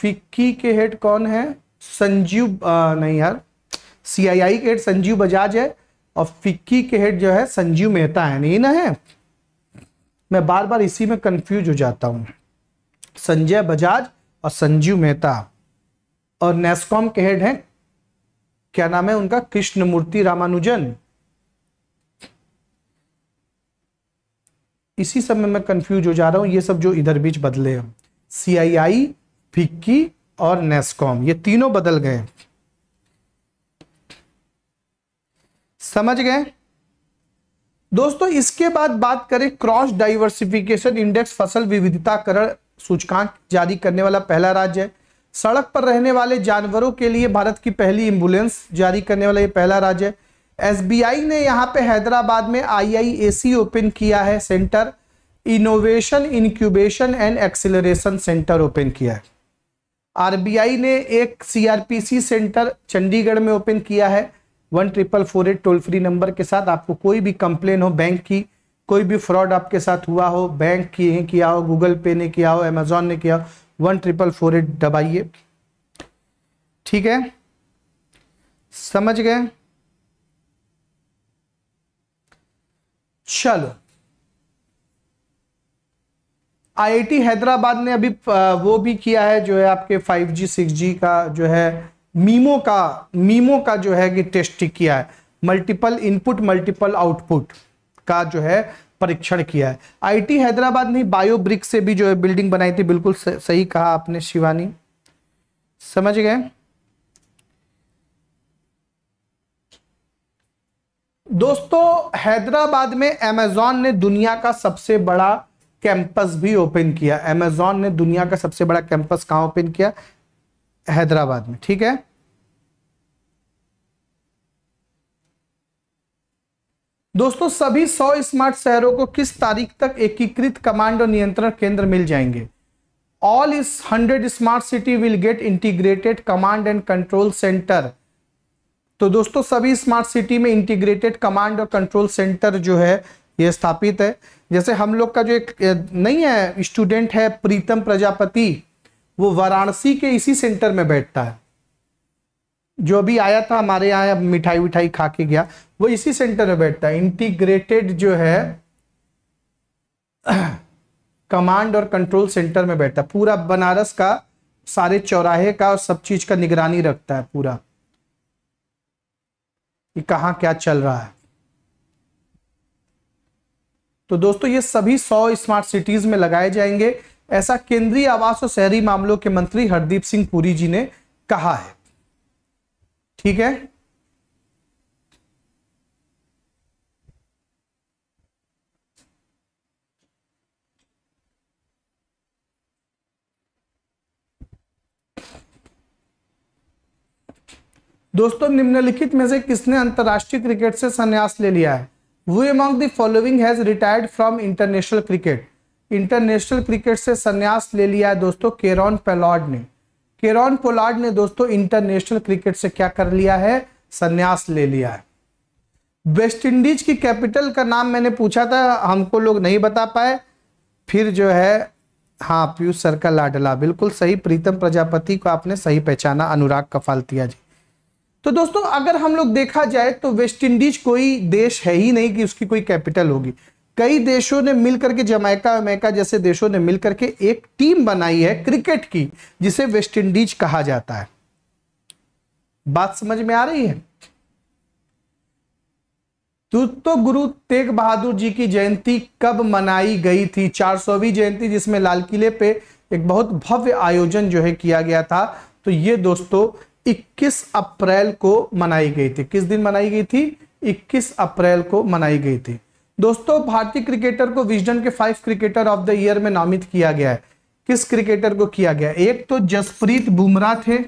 फिक्की के हेड कौन है संजीव नहीं यार सीआईआई के हेड संजीव बजाज है और फिक्की के हेड जो है संजीव मेहता है नहीं ना है मैं बार बार इसी में कंफ्यूज हो जाता हूं संजय बजाज और संजीव मेहता और नेस्कॉम के हेड हैं क्या नाम है उनका कृष्णमूर्ति रामानुजन इसी सब में मैं कंफ्यूज हो जा रहा हूं ये सब जो इधर बीच बदले हैं सीआईआई फिक्की और नेस्कॉम ये तीनों बदल गए समझ गए दोस्तों इसके बाद बात करें क्रॉस डाइवर्सिफिकेशन इंडेक्स फसल विविधताकरण सूचकांक जारी करने वाला पहला राज्य है सड़क पर रहने वाले जानवरों के लिए भारत की पहली एम्बुलेंस जारी करने वाला ये पहला राज्य है एसबीआई ने यहाँ पे हैदराबाद में आईआईएसी ओपन किया है centre innovation incubation and acceleration centre open किया है आरबीआई ने एक सीआरपीसी सेंटर चंडीगढ़ में ओपन किया है one triple four eight toll free number के साथ आपको कोई भी कंप्लेन हो बैंक की कोई भी फ्रॉड आपके साथ हुआ हो बैंक किए किया हो गूगल पे ने किया हो अमेजोन ने किया हो वन ट्रिपल फोर एट दबाइए ठीक है समझ गए चलो आईआईटी हैदराबाद ने अभी वो भी किया है जो है आपके 5G 6G का जो है मीमो का मीमो का जो है कि टेस्ट किया है मल्टीपल इनपुट मल्टीपल आउटपुट का जो है परीक्षण किया है आईटी हैदराबाद ने बायो ब्रिक से भी जो है बिल्डिंग बनाई थी बिल्कुल सही कहा आपने शिवानी समझ गए दोस्तों हैदराबाद में अमेजॉन ने दुनिया का सबसे बड़ा कैंपस भी ओपन किया अमेजॉन ने दुनिया का सबसे बड़ा कैंपस कहाँ ओपन किया हैदराबाद में ठीक है दोस्तों सभी 100 स्मार्ट शहरों को किस तारीख तक एकीकृत कमांड और नियंत्रण केंद्र मिल जाएंगे all these 100 smart city will get integrated command and control centre तो दोस्तों सभी स्मार्ट सिटी में इंटीग्रेटेड कमांड और कंट्रोल सेंटर जो है ये स्थापित है जैसे हम लोग का जो एक नहीं है स्टूडेंट है प्रीतम प्रजापति वो वाराणसी के इसी सेंटर में बैठता है जो अभी आया था हमारे यहाँ मिठाई विठाई खा के गया वो इसी सेंटर में बैठता है इंटीग्रेटेड जो है कमांड और कंट्रोल सेंटर में बैठता है पूरा बनारस का सारे चौराहे का और सब चीज का निगरानी रखता है पूरा कि कहाँ क्या चल रहा है तो दोस्तों ये सभी सौ स्मार्ट सिटीज में लगाए जाएंगे ऐसा केंद्रीय आवास और शहरी मामलों के मंत्री हरदीप सिंह पुरी जी ने कहा है ठीक है दोस्तों निम्नलिखित में से किसने अंतर्राष्ट्रीय क्रिकेट से संन्यास ले लिया है वो among the following has retired from international cricket international cricket से संन्यास ले लिया है दोस्तों केरॉन पेलॉड ने केरॉन पोलार्ड ने दोस्तों इंटरनेशनल क्रिकेट से क्या कर लिया है संन्यास ले लिया है वेस्ट इंडीज की कैपिटल का नाम मैंने पूछा था हमको लोग नहीं बता पाए फिर जो है हाँ पीयूष सर का लाडला बिल्कुल सही प्रीतम प्रजापति को आपने सही पहचाना अनुराग कफालतिया जी तो दोस्तों अगर हम लोग देखा जाए तो वेस्ट इंडीज कोई देश है ही नहीं कि उसकी कोई कैपिटल होगी कई देशों ने मिलकर के जमैका अमेरिका जैसे देशों ने मिलकर के एक टीम बनाई है क्रिकेट की जिसे वेस्टइंडीज कहा जाता है बात समझ में आ रही है तू तो गुरु तेग बहादुर जी की जयंती कब मनाई गई थी चार सौवीं जयंती जिसमें लाल किले पे एक बहुत भव्य आयोजन जो है किया गया था तो ये दोस्तों 21 अप्रैल को मनाई गई थी किस दिन मनाई गई थी 21 अप्रैल को मनाई गई थी दोस्तों भारतीय क्रिकेटर को विजडन के five cricketer of the year में नामित किया गया है किस क्रिकेटर को किया गया एक तो जसप्रीत बुमराह थे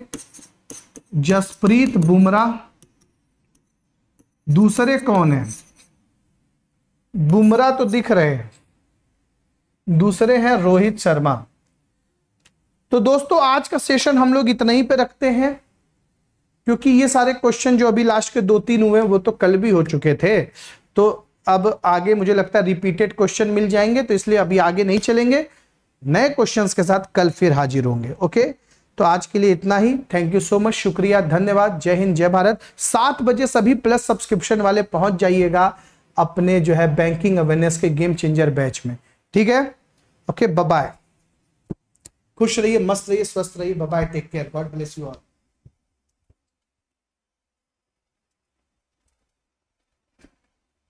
जसप्रीत बुमराह दूसरे कौन है बुमराह तो दिख रहे हैं दूसरे हैं रोहित शर्मा तो दोस्तों आज का सेशन हम लोग इतना ही पे रखते हैं क्योंकि ये सारे क्वेश्चन जो अभी लास्ट के दो तीन हुए वो तो कल भी हो चुके थे तो अब आगे मुझे लगता है रिपीटेड क्वेश्चन मिल जाएंगे तो इसलिए अभी आगे नहीं चलेंगे नए क्वेश्चंस के साथ कल फिर हाजिर होंगे ओके तो आज के लिए इतना ही थैंक यू सो मच शुक्रिया धन्यवाद जय हिंद जय भारत सात बजे सभी प्लस सब्सक्रिप्शन वाले पहुंच जाइएगा अपने जो है बैंकिंग अवेयरनेस के गेम चेंजर बैच में ठीक है ओके बाय खुश रहिए मस्त रहिए स्वस्थ रहिए bye take care God bless you all